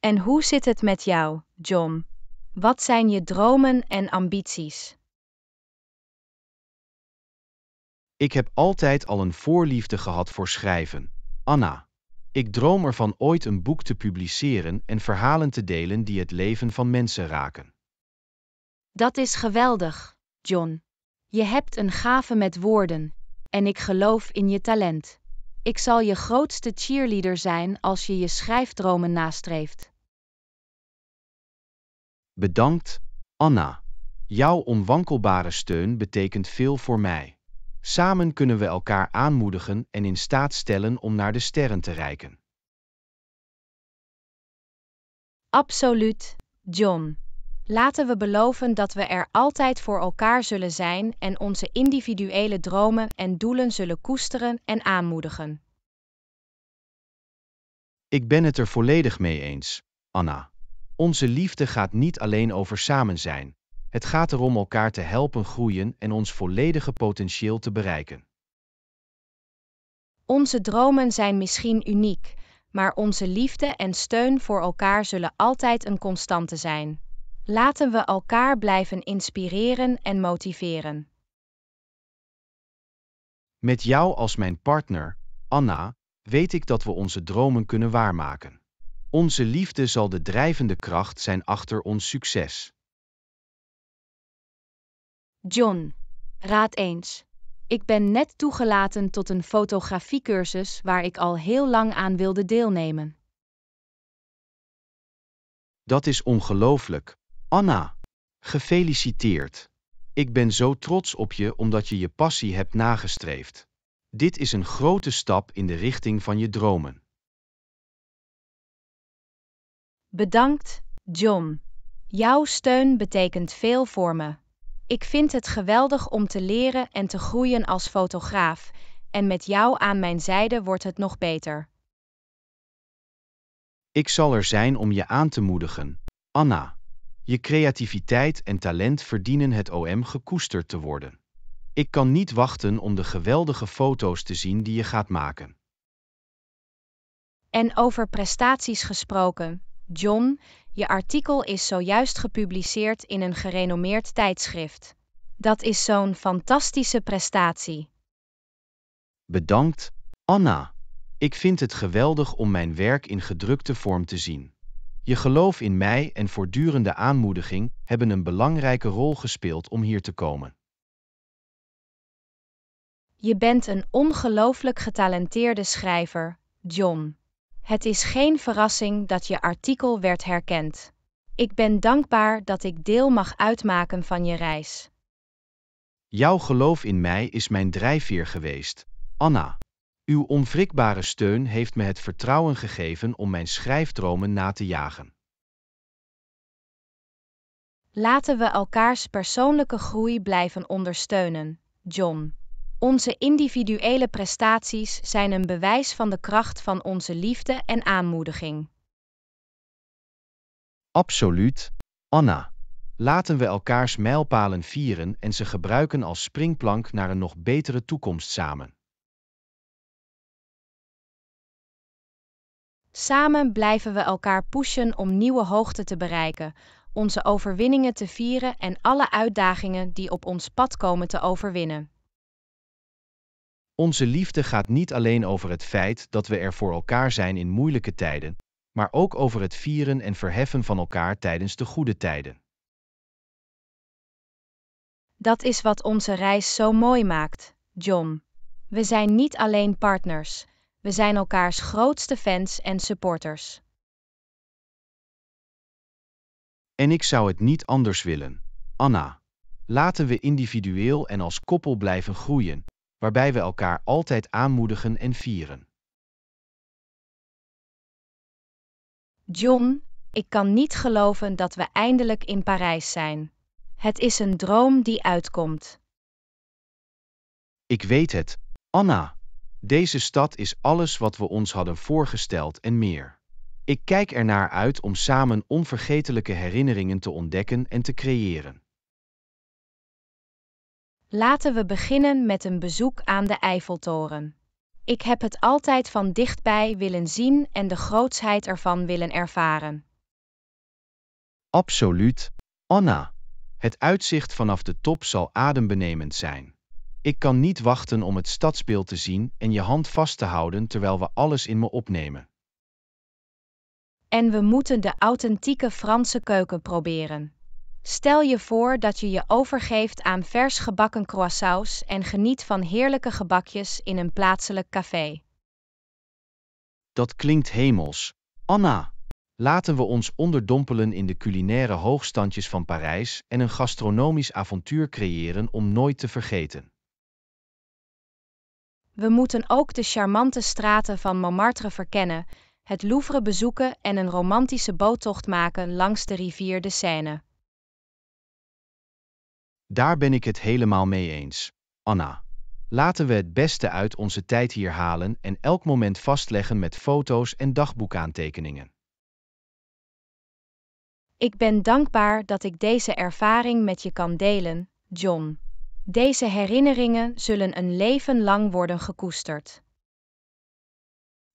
En hoe zit het met jou, John? Wat zijn je dromen en ambities? Ik heb altijd al een voorliefde gehad voor schrijven. Anna. Ik droom ervan ooit een boek te publiceren en verhalen te delen die het leven van mensen raken. Dat is geweldig, John. Je hebt een gave met woorden, en ik geloof in je talent. Ik zal je grootste cheerleader zijn als je je schrijfdromen nastreeft. Bedankt, Anna. Jouw onwankelbare steun betekent veel voor mij. Samen kunnen we elkaar aanmoedigen en in staat stellen om naar de sterren te reiken. Absoluut, John. Laten we beloven dat we er altijd voor elkaar zullen zijn en onze individuele dromen en doelen zullen koesteren en aanmoedigen. Ik ben het er volledig mee eens, Anna. Onze liefde gaat niet alleen over samen zijn. Het gaat erom elkaar te helpen groeien en ons volledige potentieel te bereiken. Onze dromen zijn misschien uniek, maar onze liefde en steun voor elkaar zullen altijd een constante zijn. Laten we elkaar blijven inspireren en motiveren. Met jou als mijn partner, Anna, weet ik dat we onze dromen kunnen waarmaken. Onze liefde zal de drijvende kracht zijn achter ons succes. John, raad eens. Ik ben net toegelaten tot een fotografiecursus waar ik al heel lang aan wilde deelnemen. Dat is ongelooflijk. Anna, gefeliciteerd. Ik ben zo trots op je omdat je je passie hebt nagestreefd. Dit is een grote stap in de richting van je dromen. Bedankt, John. Jouw steun betekent veel voor me. Ik vind het geweldig om te leren en te groeien als fotograaf, en met jou aan mijn zijde wordt het nog beter. Ik zal er zijn om je aan te moedigen, Anna. Je creativiteit en talent verdienen het OM gekoesterd te worden. Ik kan niet wachten om de geweldige foto's te zien die je gaat maken. En over prestaties gesproken, John, je artikel is zojuist gepubliceerd in een gerenommeerd tijdschrift. Dat is zo'n fantastische prestatie. Bedankt, Anna. Ik vind het geweldig om mijn werk in gedrukte vorm te zien. Je geloof in mij en voortdurende aanmoediging hebben een belangrijke rol gespeeld om hier te komen. Je bent een ongelooflijk getalenteerde schrijver, John. Het is geen verrassing dat je artikel werd herkend. Ik ben dankbaar dat ik deel mag uitmaken van je reis. Jouw geloof in mij is mijn drijfveer geweest, Anna. Uw onwrikbare steun heeft me het vertrouwen gegeven om mijn schrijfdromen na te jagen. Laten we elkaars persoonlijke groei blijven ondersteunen, John. Onze individuele prestaties zijn een bewijs van de kracht van onze liefde en aanmoediging. Absoluut, Anna. Laten we elkaars mijlpalen vieren en ze gebruiken als springplank naar een nog betere toekomst samen. Samen blijven we elkaar pushen om nieuwe hoogte te bereiken, onze overwinningen te vieren en alle uitdagingen die op ons pad komen te overwinnen. Onze liefde gaat niet alleen over het feit dat we er voor elkaar zijn in moeilijke tijden, maar ook over het vieren en verheffen van elkaar tijdens de goede tijden. Dat is wat onze reis zo mooi maakt, John. We zijn niet alleen partners, we zijn elkaars grootste fans en supporters. En ik zou het niet anders willen, Anna. Laten we individueel en als koppel blijven groeien, waarbij we elkaar altijd aanmoedigen en vieren. John, ik kan niet geloven dat we eindelijk in Parijs zijn. Het is een droom die uitkomt. Ik weet het, Anna. Deze stad is alles wat we ons hadden voorgesteld en meer. Ik kijk ernaar uit om samen onvergetelijke herinneringen te ontdekken en te creëren. Laten we beginnen met een bezoek aan de Eiffeltoren. Ik heb het altijd van dichtbij willen zien en de grootsheid ervan willen ervaren. Absoluut, Anna. Het uitzicht vanaf de top zal adembenemend zijn. Ik kan niet wachten om het stadsbeeld te zien en je hand vast te houden terwijl we alles in me opnemen. En we moeten de authentieke Franse keuken proberen. Stel je voor dat je je overgeeft aan vers gebakken croissants en geniet van heerlijke gebakjes in een plaatselijk café. Dat klinkt hemels. Anna, laten we ons onderdompelen in de culinaire hoogstandjes van Parijs en een gastronomisch avontuur creëren om nooit te vergeten. We moeten ook de charmante straten van Montmartre verkennen, het Louvre bezoeken en een romantische boottocht maken langs de rivier de Seine. Daar ben ik het helemaal mee eens. Anna. Laten we het beste uit onze tijd hier halen en elk moment vastleggen met foto's en dagboekaantekeningen. Ik ben dankbaar dat ik deze ervaring met je kan delen, John. Deze herinneringen zullen een leven lang worden gekoesterd.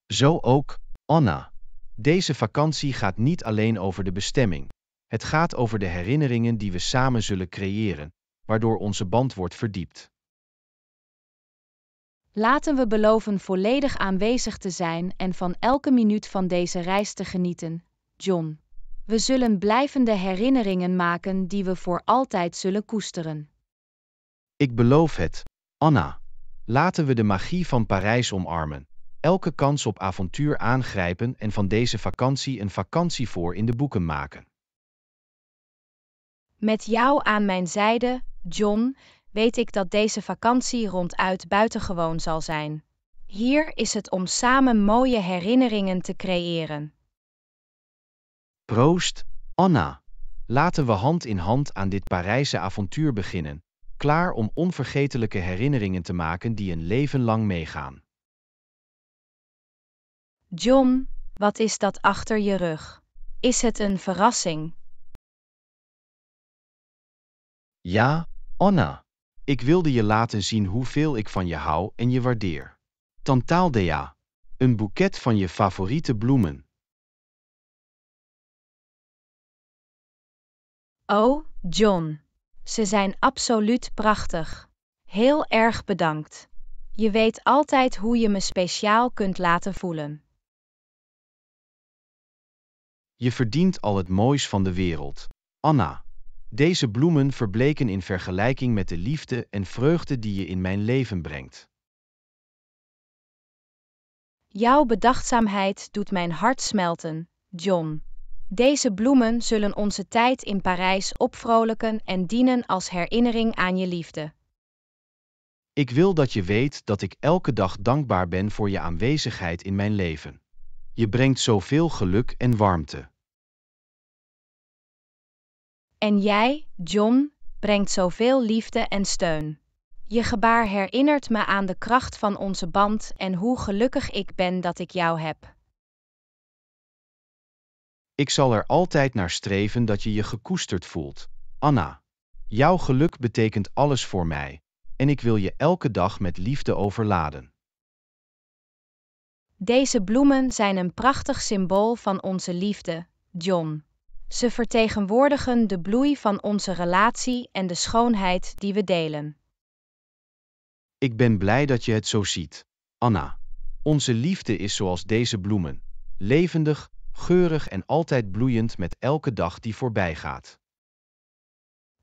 Zo ook, Anna. Deze vakantie gaat niet alleen over de bestemming. Het gaat over de herinneringen die we samen zullen creëren, waardoor onze band wordt verdiept. Laten we beloven volledig aanwezig te zijn en van elke minuut van deze reis te genieten, John. We zullen blijvende herinneringen maken die we voor altijd zullen koesteren. Ik beloof het, Anna. Laten we de magie van Parijs omarmen, elke kans op avontuur aangrijpen en van deze vakantie een vakantie voor in de boeken maken. Met jou aan mijn zijde, John, weet ik dat deze vakantie ronduit buitengewoon zal zijn. Hier is het om samen mooie herinneringen te creëren. Proost, Anna. Laten we hand in hand aan dit Parijse avontuur beginnen, klaar om onvergetelijke herinneringen te maken die een leven lang meegaan. John, wat is dat achter je rug? Is het een verrassing? Ja, Anna. Ik wilde je laten zien hoeveel ik van je hou en je waardeer. Tantaaldea. Een boeket van je favoriete bloemen. Oh, John. Ze zijn absoluut prachtig. Heel erg bedankt. Je weet altijd hoe je me speciaal kunt laten voelen. Je verdient al het moois van de wereld, Anna. Deze bloemen verbleken in vergelijking met de liefde en vreugde die je in mijn leven brengt. Jouw bedachtzaamheid doet mijn hart smelten, John. Deze bloemen zullen onze tijd in Parijs opvrolijken en dienen als herinnering aan je liefde. Ik wil dat je weet dat ik elke dag dankbaar ben voor je aanwezigheid in mijn leven. Je brengt zoveel geluk en warmte. En jij, John, brengt zoveel liefde en steun. Je gebaar herinnert me aan de kracht van onze band en hoe gelukkig ik ben dat ik jou heb. Ik zal er altijd naar streven dat je je gekoesterd voelt, Anna. Jouw geluk betekent alles voor mij, en ik wil je elke dag met liefde overladen. Deze bloemen zijn een prachtig symbool van onze liefde, John. Ze vertegenwoordigen de bloei van onze relatie en de schoonheid die we delen. Ik ben blij dat je het zo ziet, Anna. Onze liefde is zoals deze bloemen: levendig, geurig en altijd bloeiend met elke dag die voorbij gaat.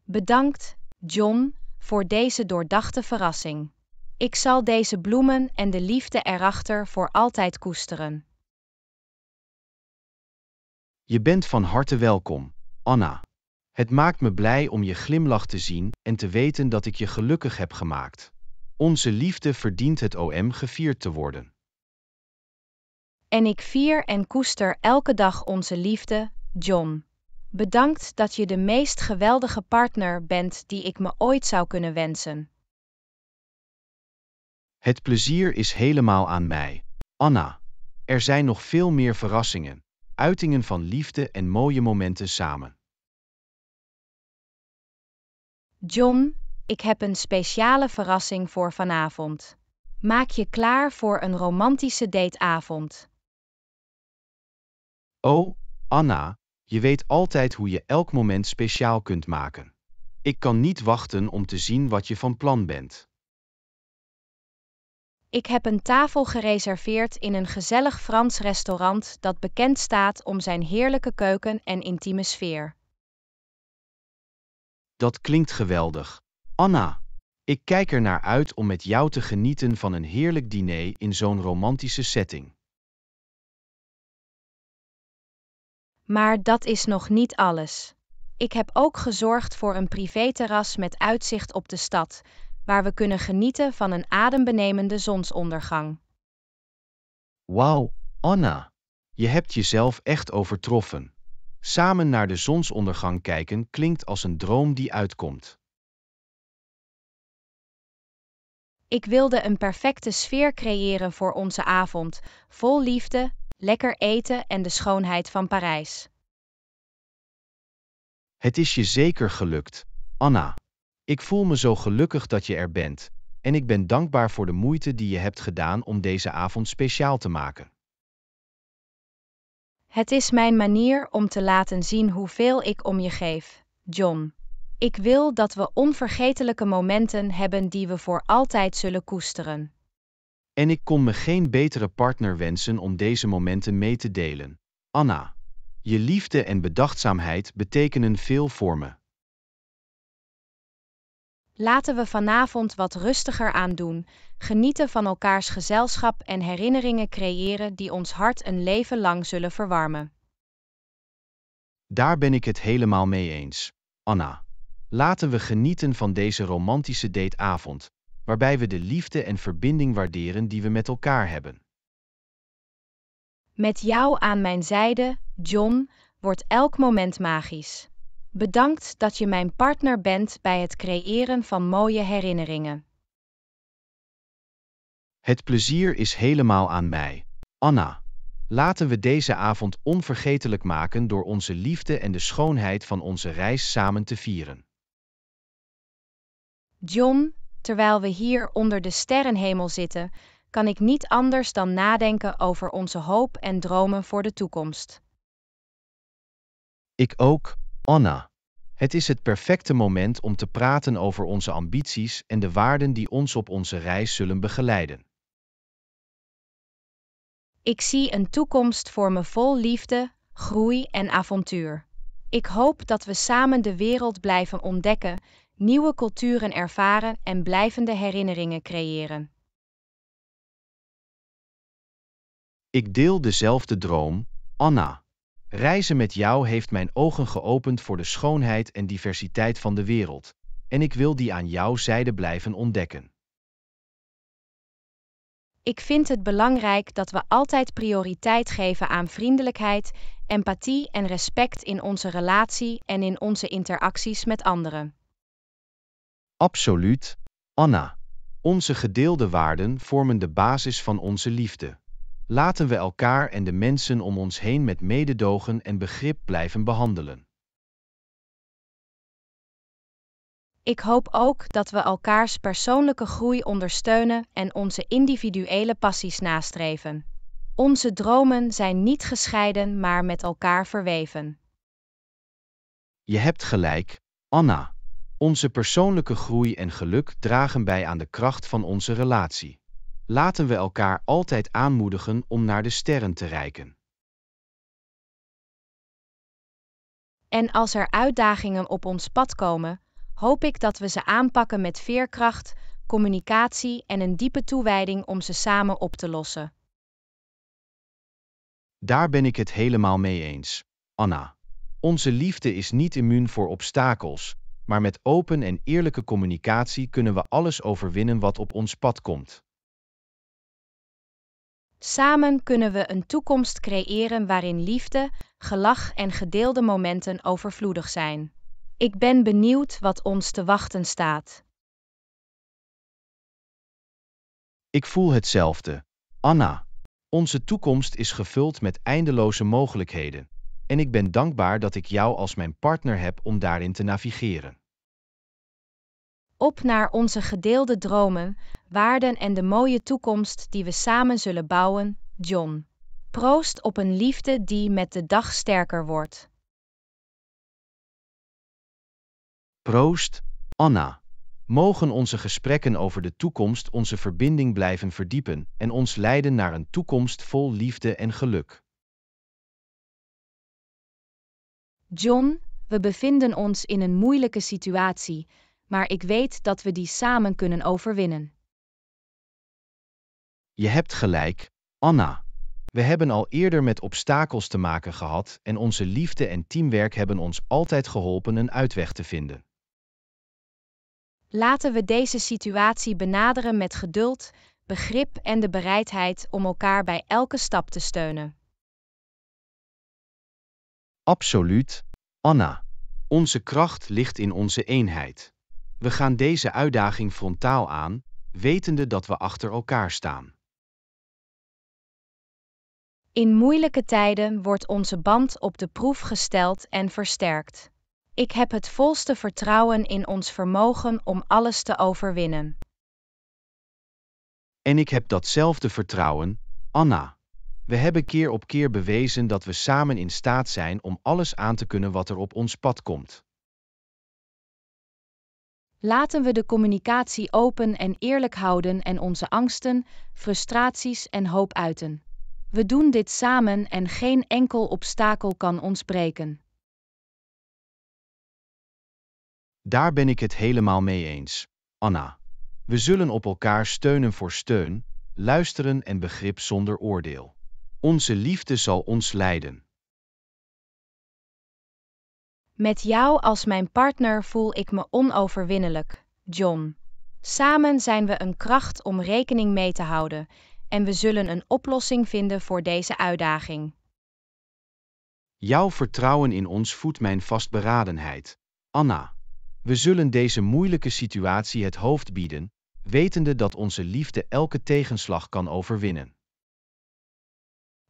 Bedankt, John, voor deze doordachte verrassing. Ik zal deze bloemen en de liefde erachter voor altijd koesteren. Je bent van harte welkom, Anna. Het maakt me blij om je glimlach te zien en te weten dat ik je gelukkig heb gemaakt. Onze liefde verdient het OM gevierd te worden. En ik vier en koester elke dag onze liefde, John. Bedankt dat je de meest geweldige partner bent die ik me ooit zou kunnen wensen. Het plezier is helemaal aan mij, Anna. Er zijn nog veel meer verrassingen uitingen van liefde en mooie momenten samen. John, ik heb een speciale verrassing voor vanavond. Maak je klaar voor een romantische dateavond. Oh, Anna, je weet altijd hoe je elk moment speciaal kunt maken. Ik kan niet wachten om te zien wat je van plan bent. Ik heb een tafel gereserveerd in een gezellig Frans restaurant dat bekend staat om zijn heerlijke keuken en intieme sfeer. Dat klinkt geweldig. Anna, ik kijk er naar uit om met jou te genieten van een heerlijk diner in zo'n romantische setting. Maar dat is nog niet alles. Ik heb ook gezorgd voor een privéterras met uitzicht op de stad, waar we kunnen genieten van een adembenemende zonsondergang. Wauw, Anna, je hebt jezelf echt overtroffen. Samen naar de zonsondergang kijken klinkt als een droom die uitkomt. Ik wilde een perfecte sfeer creëren voor onze avond, vol liefde, lekker eten en de schoonheid van Parijs. Het is je zeker gelukt, Anna. Ik voel me zo gelukkig dat je er bent en ik ben dankbaar voor de moeite die je hebt gedaan om deze avond speciaal te maken. Het is mijn manier om te laten zien hoeveel ik om je geef, John. Ik wil dat we onvergetelijke momenten hebben die we voor altijd zullen koesteren. En ik kon me geen betere partner wensen om deze momenten mee te delen. Anna, je liefde en bedachtzaamheid betekenen veel voor me. Laten we vanavond wat rustiger aandoen, genieten van elkaars gezelschap en herinneringen creëren die ons hart een leven lang zullen verwarmen. Daar ben ik het helemaal mee eens, Anna. Laten we genieten van deze romantische dateavond, waarbij we de liefde en verbinding waarderen die we met elkaar hebben. Met jou aan mijn zijde, John, wordt elk moment magisch. Bedankt dat je mijn partner bent bij het creëren van mooie herinneringen. Het plezier is helemaal aan mij. Anna, laten we deze avond onvergetelijk maken door onze liefde en de schoonheid van onze reis samen te vieren. John, terwijl we hier onder de sterrenhemel zitten, kan ik niet anders dan nadenken over onze hoop en dromen voor de toekomst. Ik ook, Anna. Het is het perfecte moment om te praten over onze ambities en de waarden die ons op onze reis zullen begeleiden. Ik zie een toekomst voor me vol liefde, groei en avontuur. Ik hoop dat we samen de wereld blijven ontdekken, nieuwe culturen ervaren en blijvende herinneringen creëren. Ik deel dezelfde droom, Anna. Reizen met jou heeft mijn ogen geopend voor de schoonheid en diversiteit van de wereld, en ik wil die aan jouw zijde blijven ontdekken. Ik vind het belangrijk dat we altijd prioriteit geven aan vriendelijkheid, empathie en respect in onze relatie en in onze interacties met anderen. Absoluut, Anna. Onze gedeelde waarden vormen de basis van onze liefde. Laten we elkaar en de mensen om ons heen met mededogen en begrip blijven behandelen. Ik hoop ook dat we elkaars persoonlijke groei ondersteunen en onze individuele passies nastreven. Onze dromen zijn niet gescheiden, maar met elkaar verweven. Je hebt gelijk, Anna. Onze persoonlijke groei en geluk dragen bij aan de kracht van onze relatie. Laten we elkaar altijd aanmoedigen om naar de sterren te reiken. En als er uitdagingen op ons pad komen, hoop ik dat we ze aanpakken met veerkracht, communicatie en een diepe toewijding om ze samen op te lossen. Daar ben ik het helemaal mee eens, Anna. Onze liefde is niet immuun voor obstakels, maar met open en eerlijke communicatie kunnen we alles overwinnen wat op ons pad komt. Samen kunnen we een toekomst creëren waarin liefde, gelach en gedeelde momenten overvloedig zijn. Ik ben benieuwd wat ons te wachten staat. Ik voel hetzelfde. Anna, onze toekomst is gevuld met eindeloze mogelijkheden en ik ben dankbaar dat ik jou als mijn partner heb om daarin te navigeren op naar onze gedeelde dromen, waarden en de mooie toekomst die we samen zullen bouwen, John. Proost op een liefde die met de dag sterker wordt. Proost, Anna. Mogen onze gesprekken over de toekomst onze verbinding blijven verdiepen en ons leiden naar een toekomst vol liefde en geluk. John, we bevinden ons in een moeilijke situatie maar ik weet dat we die samen kunnen overwinnen. Je hebt gelijk, Anna. We hebben al eerder met obstakels te maken gehad en onze liefde en teamwerk hebben ons altijd geholpen een uitweg te vinden. Laten we deze situatie benaderen met geduld, begrip en de bereidheid om elkaar bij elke stap te steunen. Absoluut, Anna. Onze kracht ligt in onze eenheid. We gaan deze uitdaging frontaal aan, wetende dat we achter elkaar staan. In moeilijke tijden wordt onze band op de proef gesteld en versterkt. Ik heb het volste vertrouwen in ons vermogen om alles te overwinnen. En ik heb datzelfde vertrouwen, Anna. We hebben keer op keer bewezen dat we samen in staat zijn om alles aan te kunnen wat er op ons pad komt. Laten we de communicatie open en eerlijk houden en onze angsten, frustraties en hoop uiten. We doen dit samen en geen enkel obstakel kan ons breken. Daar ben ik het helemaal mee eens, Anna. We zullen op elkaar steunen voor steun, luisteren en begrip zonder oordeel. Onze liefde zal ons leiden. Met jou als mijn partner voel ik me onoverwinnelijk, John. Samen zijn we een kracht om rekening mee te houden en we zullen een oplossing vinden voor deze uitdaging. Jouw vertrouwen in ons voedt mijn vastberadenheid. Anna, we zullen deze moeilijke situatie het hoofd bieden, wetende dat onze liefde elke tegenslag kan overwinnen.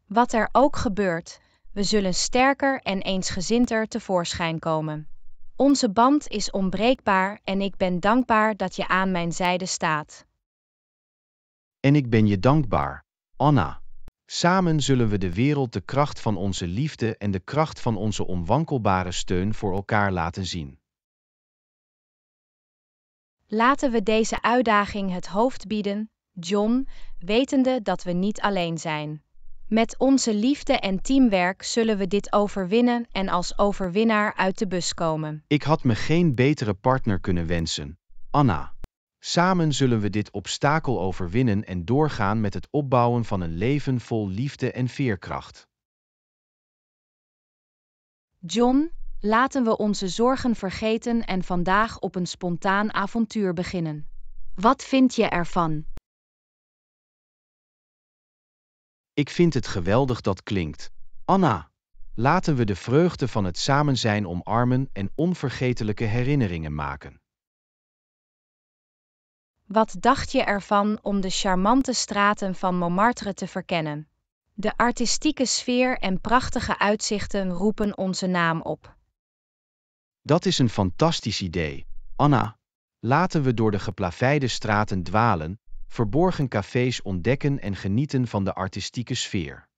Wat er ook gebeurt, we zullen sterker en eensgezinder tevoorschijn komen. Onze band is onbreekbaar en ik ben dankbaar dat je aan mijn zijde staat. En ik ben je dankbaar, Anna. Samen zullen we de wereld de kracht van onze liefde en de kracht van onze onwankelbare steun voor elkaar laten zien. Laten we deze uitdaging het hoofd bieden, John, wetende dat we niet alleen zijn. Met onze liefde en teamwerk zullen we dit overwinnen en als overwinnaar uit de bus komen. Ik had me geen betere partner kunnen wensen. Anna. Samen zullen we dit obstakel overwinnen en doorgaan met het opbouwen van een leven vol liefde en veerkracht. John, laten we onze zorgen vergeten en vandaag op een spontaan avontuur beginnen. Wat vind je ervan? Ik vind het geweldig dat klinkt. Anna, laten we de vreugde van het samen zijn omarmen en onvergetelijke herinneringen maken. Wat dacht je ervan om de charmante straten van Montmartre te verkennen? De artistieke sfeer en prachtige uitzichten roepen onze naam op. Dat is een fantastisch idee, Anna. Laten we door de geplaveide straten dwalen verborgen cafés ontdekken en genieten van de artistieke sfeer.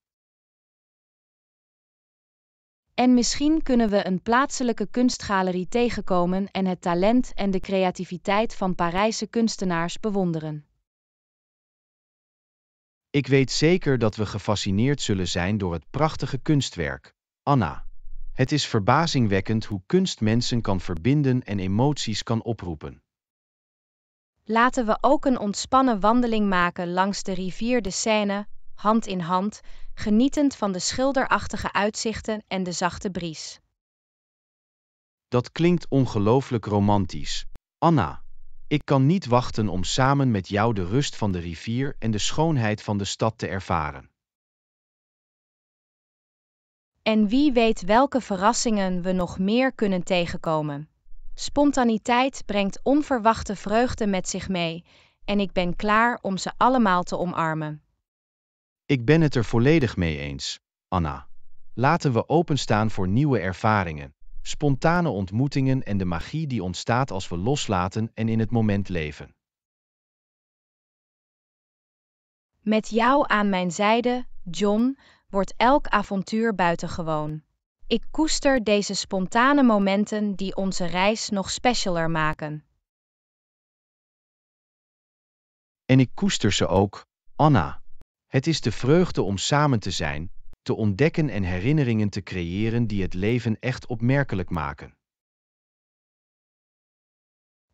En misschien kunnen we een plaatselijke kunstgalerie tegenkomen en het talent en de creativiteit van Parijse kunstenaars bewonderen. Ik weet zeker dat we gefascineerd zullen zijn door het prachtige kunstwerk, Anna. Het is verbazingwekkend hoe kunst mensen kan verbinden en emoties kan oproepen. Laten we ook een ontspannen wandeling maken langs de rivier de Seine, hand in hand, genietend van de schilderachtige uitzichten en de zachte bries. Dat klinkt ongelooflijk romantisch. Anna, ik kan niet wachten om samen met jou de rust van de rivier en de schoonheid van de stad te ervaren. En wie weet welke verrassingen we nog meer kunnen tegenkomen. Spontaniteit brengt onverwachte vreugde met zich mee, en ik ben klaar om ze allemaal te omarmen. Ik ben het er volledig mee eens, Anna. Laten we openstaan voor nieuwe ervaringen, spontane ontmoetingen en de magie die ontstaat als we loslaten en in het moment leven. Met jou aan mijn zijde, John, wordt elk avontuur buitengewoon. Ik koester deze spontane momenten die onze reis nog specialer maken. En ik koester ze ook, Anna. Het is de vreugde om samen te zijn, te ontdekken en herinneringen te creëren die het leven echt opmerkelijk maken.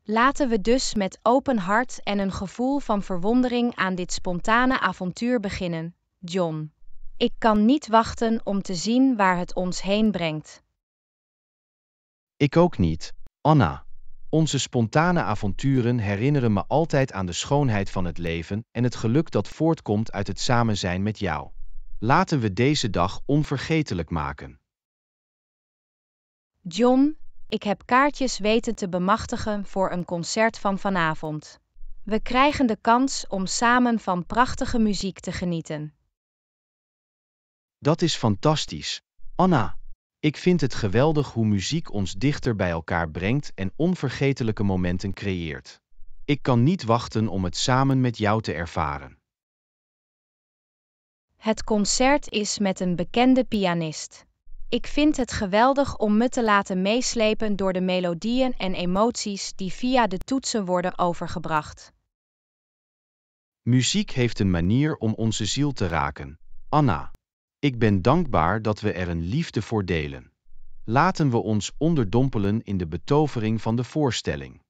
Laten we dus met open hart en een gevoel van verwondering aan dit spontane avontuur beginnen, John. Ik kan niet wachten om te zien waar het ons heen brengt. Ik ook niet, Anna. Onze spontane avonturen herinneren me altijd aan de schoonheid van het leven en het geluk dat voortkomt uit het samen zijn met jou. Laten we deze dag onvergetelijk maken. John, ik heb kaartjes weten te bemachtigen voor een concert van vanavond. We krijgen de kans om samen van prachtige muziek te genieten. Dat is fantastisch. Anna, ik vind het geweldig hoe muziek ons dichter bij elkaar brengt en onvergetelijke momenten creëert. Ik kan niet wachten om het samen met jou te ervaren. Het concert is met een bekende pianist. Ik vind het geweldig om me te laten meeslepen door de melodieën en emoties die via de toetsen worden overgebracht. Muziek heeft een manier om onze ziel te raken. Anna. Ik ben dankbaar dat we er een liefde voor delen. Laten we ons onderdompelen in de betovering van de voorstelling.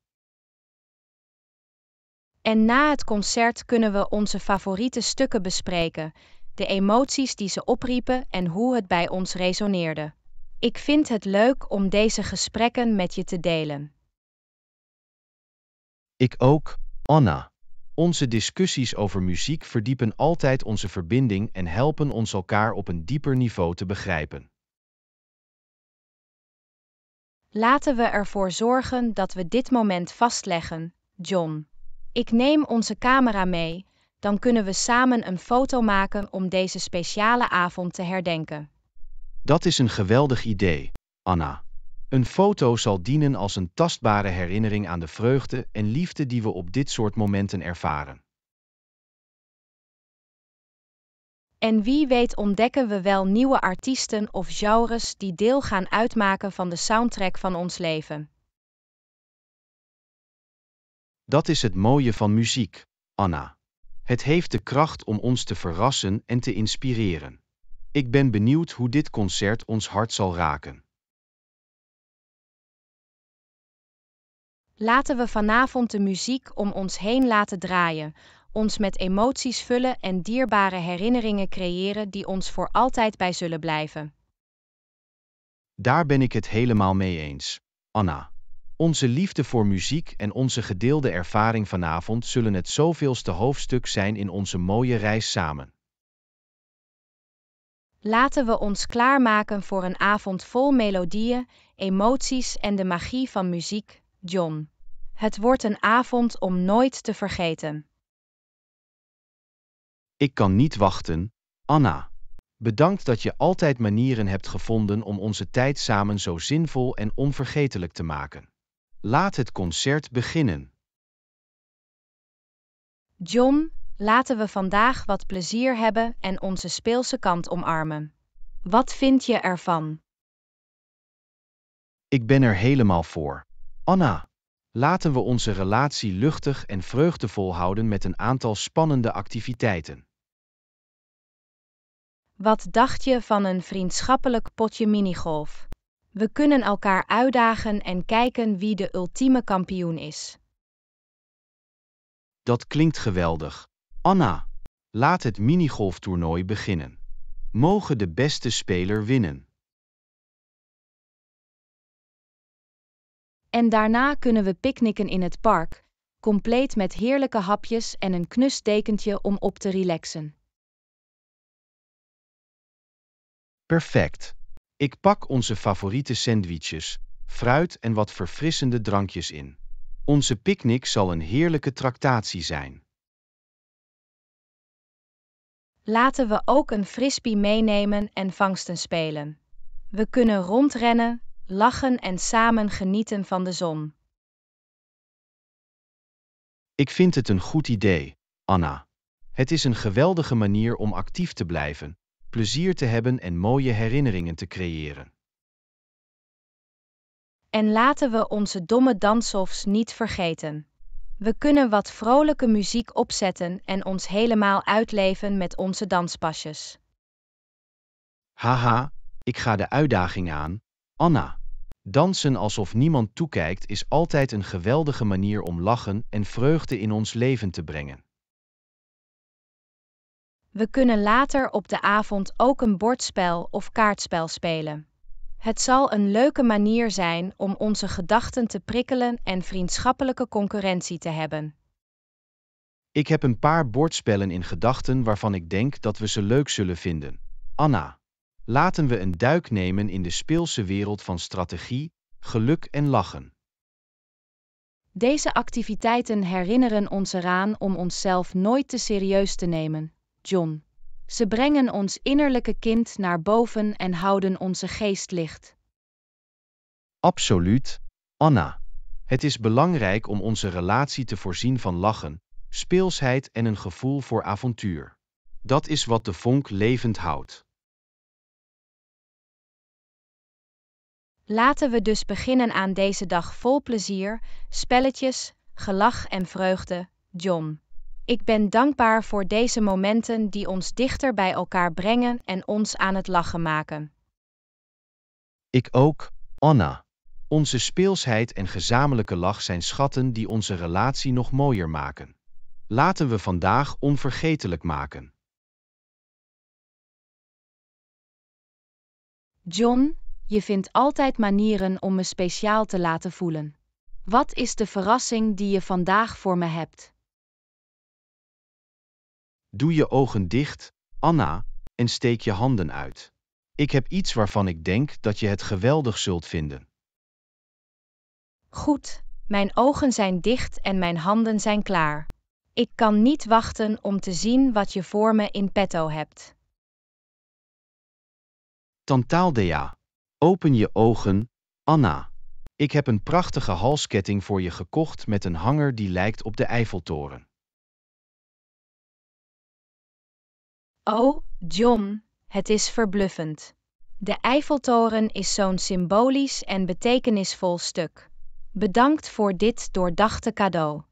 En na het concert kunnen we onze favoriete stukken bespreken, de emoties die ze opriepen en hoe het bij ons resoneerde. Ik vind het leuk om deze gesprekken met je te delen. Ik ook, Anna. Onze discussies over muziek verdiepen altijd onze verbinding en helpen ons elkaar op een dieper niveau te begrijpen. Laten we ervoor zorgen dat we dit moment vastleggen, John. Ik neem onze camera mee, dan kunnen we samen een foto maken om deze speciale avond te herdenken. Dat is een geweldig idee, Anna. Een foto zal dienen als een tastbare herinnering aan de vreugde en liefde die we op dit soort momenten ervaren. En wie weet ontdekken we wel nieuwe artiesten of genres die deel gaan uitmaken van de soundtrack van ons leven. Dat is het mooie van muziek, Anna. Het heeft de kracht om ons te verrassen en te inspireren. Ik ben benieuwd hoe dit concert ons hart zal raken. Laten we vanavond de muziek om ons heen laten draaien, ons met emoties vullen en dierbare herinneringen creëren die ons voor altijd bij zullen blijven. Daar ben ik het helemaal mee eens, Anna. Onze liefde voor muziek en onze gedeelde ervaring vanavond zullen het zoveelste hoofdstuk zijn in onze mooie reis samen. Laten we ons klaarmaken voor een avond vol melodieën, emoties en de magie van muziek, John. Het wordt een avond om nooit te vergeten. Ik kan niet wachten, Anna. Bedankt dat je altijd manieren hebt gevonden om onze tijd samen zo zinvol en onvergetelijk te maken. Laat het concert beginnen. John, laten we vandaag wat plezier hebben en onze speelse kant omarmen. Wat vind je ervan? Ik ben er helemaal voor. Anna, laten we onze relatie luchtig en vreugdevol houden met een aantal spannende activiteiten. Wat dacht je van een vriendschappelijk potje minigolf? We kunnen elkaar uitdagen en kijken wie de ultieme kampioen is. Dat klinkt geweldig. Anna, laat het minigolftoernooi beginnen. Mogen de beste speler winnen? En daarna kunnen we picknicken in het park, compleet met heerlijke hapjes en een knus dekentje om op te relaxen. Perfect. Ik pak onze favoriete sandwiches, fruit en wat verfrissende drankjes in. Onze picknick zal een heerlijke tractatie zijn. Laten we ook een frisbee meenemen en vangsten spelen. We kunnen rondrennen, lachen en samen genieten van de zon. Ik vind het een goed idee, Anna. Het is een geweldige manier om actief te blijven, plezier te hebben en mooie herinneringen te creëren. En laten we onze domme dansofs niet vergeten. We kunnen wat vrolijke muziek opzetten en ons helemaal uitleven met onze danspasjes. Haha, ik ga de uitdaging aan, Anna. Dansen alsof niemand toekijkt is altijd een geweldige manier om lachen en vreugde in ons leven te brengen. We kunnen later op de avond ook een bordspel of kaartspel spelen. Het zal een leuke manier zijn om onze gedachten te prikkelen en vriendschappelijke concurrentie te hebben. Ik heb een paar bordspellen in gedachten waarvan ik denk dat we ze leuk zullen vinden. Anna. Laten we een duik nemen in de speelse wereld van strategie, geluk en lachen. Deze activiteiten herinneren ons eraan om onszelf nooit te serieus te nemen, John. Ze brengen ons innerlijke kind naar boven en houden onze geest licht. Absoluut, Anna. Het is belangrijk om onze relatie te voorzien van lachen, speelsheid en een gevoel voor avontuur. Dat is wat de vonk levend houdt. Laten we dus beginnen aan deze dag vol plezier, spelletjes, gelach en vreugde, John. Ik ben dankbaar voor deze momenten die ons dichter bij elkaar brengen en ons aan het lachen maken. Ik ook, Anna. Onze speelsheid en gezamenlijke lach zijn schatten die onze relatie nog mooier maken. Laten we vandaag onvergetelijk maken. John, je vindt altijd manieren om me speciaal te laten voelen. Wat is de verrassing die je vandaag voor me hebt? Doe je ogen dicht, Anna, en steek je handen uit. Ik heb iets waarvan ik denk dat je het geweldig zult vinden. Goed, mijn ogen zijn dicht en mijn handen zijn klaar. Ik kan niet wachten om te zien wat je voor me in petto hebt. Tantaaldea, Open je ogen, Anna. Ik heb een prachtige halsketting voor je gekocht met een hanger die lijkt op de Eiffeltoren. Oh, John, het is verbluffend. De Eiffeltoren is zo'n symbolisch en betekenisvol stuk. Bedankt voor dit doordachte cadeau.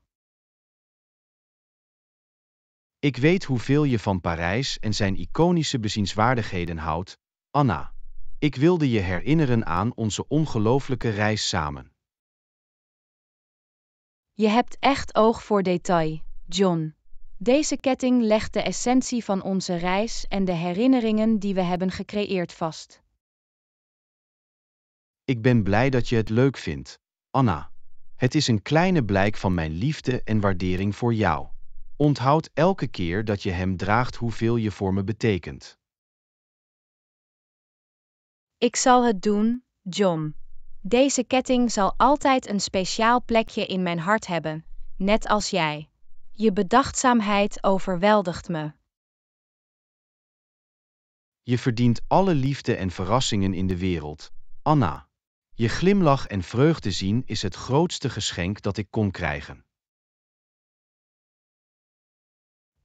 Ik weet hoeveel je van Parijs en zijn iconische bezienswaardigheden houdt, Anna ik wilde je herinneren aan onze ongelooflijke reis samen. Je hebt echt oog voor detail, John. Deze ketting legt de essentie van onze reis en de herinneringen die we hebben gecreëerd vast. Ik ben blij dat je het leuk vindt, Anna. Het is een kleine blijk van mijn liefde en waardering voor jou. Onthoud elke keer dat je hem draagt hoeveel je voor me betekent. Ik zal het doen, John. Deze ketting zal altijd een speciaal plekje in mijn hart hebben, net als jij. Je bedachtzaamheid overweldigt me. Je verdient alle liefde en verrassingen in de wereld, Anna. Je glimlach en vreugde zien is het grootste geschenk dat ik kon krijgen.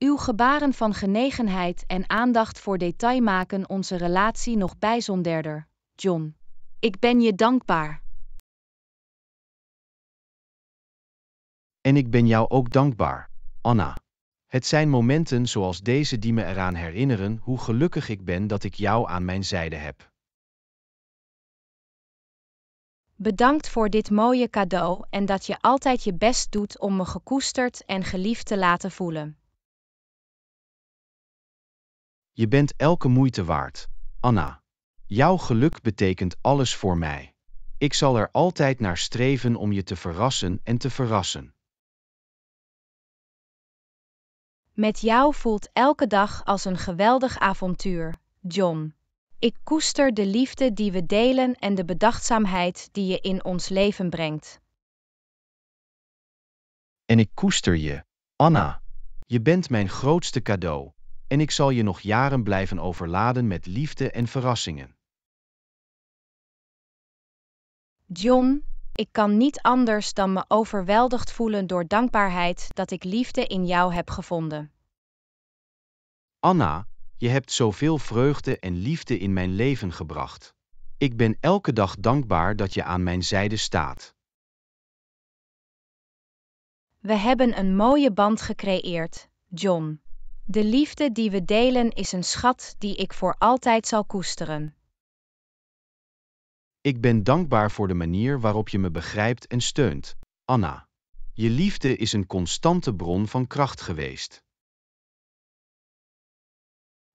Uw gebaren van genegenheid en aandacht voor detail maken onze relatie nog bijzonderder, John. Ik ben je dankbaar. En ik ben jou ook dankbaar, Anna. Het zijn momenten zoals deze die me eraan herinneren hoe gelukkig ik ben dat ik jou aan mijn zijde heb. Bedankt voor dit mooie cadeau en dat je altijd je best doet om me gekoesterd en geliefd te laten voelen. Je bent elke moeite waard, Anna. Jouw geluk betekent alles voor mij. Ik zal er altijd naar streven om je te verrassen en te verrassen. Met jou voelt elke dag als een geweldig avontuur, John. Ik koester de liefde die we delen en de bedachtzaamheid die je in ons leven brengt. En ik koester je, Anna. Je bent mijn grootste cadeau, en ik zal je nog jaren blijven overladen met liefde en verrassingen. John, ik kan niet anders dan me overweldigd voelen door dankbaarheid dat ik liefde in jou heb gevonden. Anna, je hebt zoveel vreugde en liefde in mijn leven gebracht. Ik ben elke dag dankbaar dat je aan mijn zijde staat. We hebben een mooie band gecreëerd, John. De liefde die we delen is een schat die ik voor altijd zal koesteren. Ik ben dankbaar voor de manier waarop je me begrijpt en steunt, Anna. Je liefde is een constante bron van kracht geweest.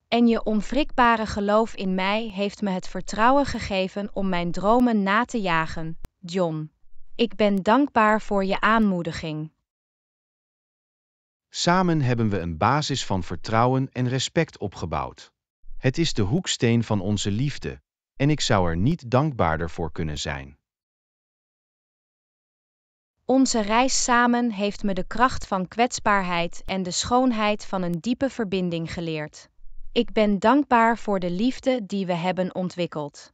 En je onwrikbare geloof in mij heeft me het vertrouwen gegeven om mijn dromen na te jagen, John. Ik ben dankbaar voor je aanmoediging. Samen hebben we een basis van vertrouwen en respect opgebouwd. Het is de hoeksteen van onze liefde, en ik zou er niet dankbaarder voor kunnen zijn. Onze reis samen heeft me de kracht van kwetsbaarheid en de schoonheid van een diepe verbinding geleerd. Ik ben dankbaar voor de liefde die we hebben ontwikkeld.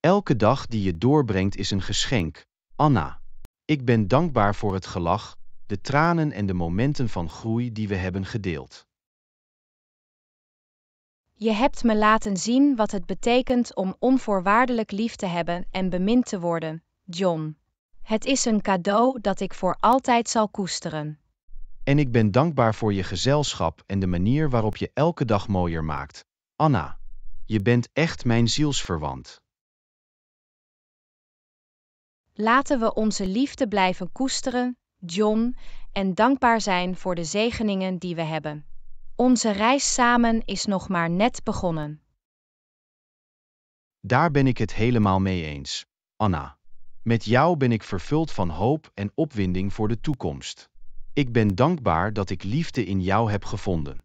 Elke dag die je doorbrengt is een geschenk, Anna. Ik ben dankbaar voor het gelach, de tranen en de momenten van groei die we hebben gedeeld. Je hebt me laten zien wat het betekent om onvoorwaardelijk lief te hebben en bemind te worden, John. Het is een cadeau dat ik voor altijd zal koesteren. En ik ben dankbaar voor je gezelschap en de manier waarop je elke dag mooier maakt. Anna, je bent echt mijn zielsverwant. Laten we onze liefde blijven koesteren John en dankbaar zijn voor de zegeningen die we hebben. Onze reis samen is nog maar net begonnen. Daar ben ik het helemaal mee eens, Anna. Met jou ben ik vervuld van hoop en opwinding voor de toekomst. Ik ben dankbaar dat ik liefde in jou heb gevonden.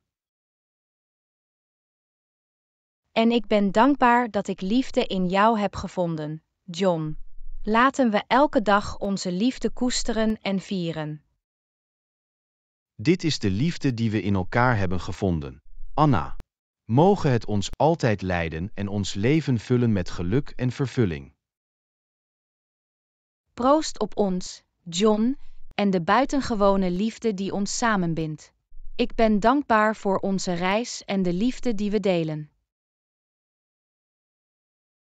En ik ben dankbaar dat ik liefde in jou heb gevonden, John. Laten we elke dag onze liefde koesteren en vieren. Dit is de liefde die we in elkaar hebben gevonden. Anna. Mogen het ons altijd leiden en ons leven vullen met geluk en vervulling. Proost op ons, John, en de buitengewone liefde die ons samenbindt. Ik ben dankbaar voor onze reis en de liefde die we delen.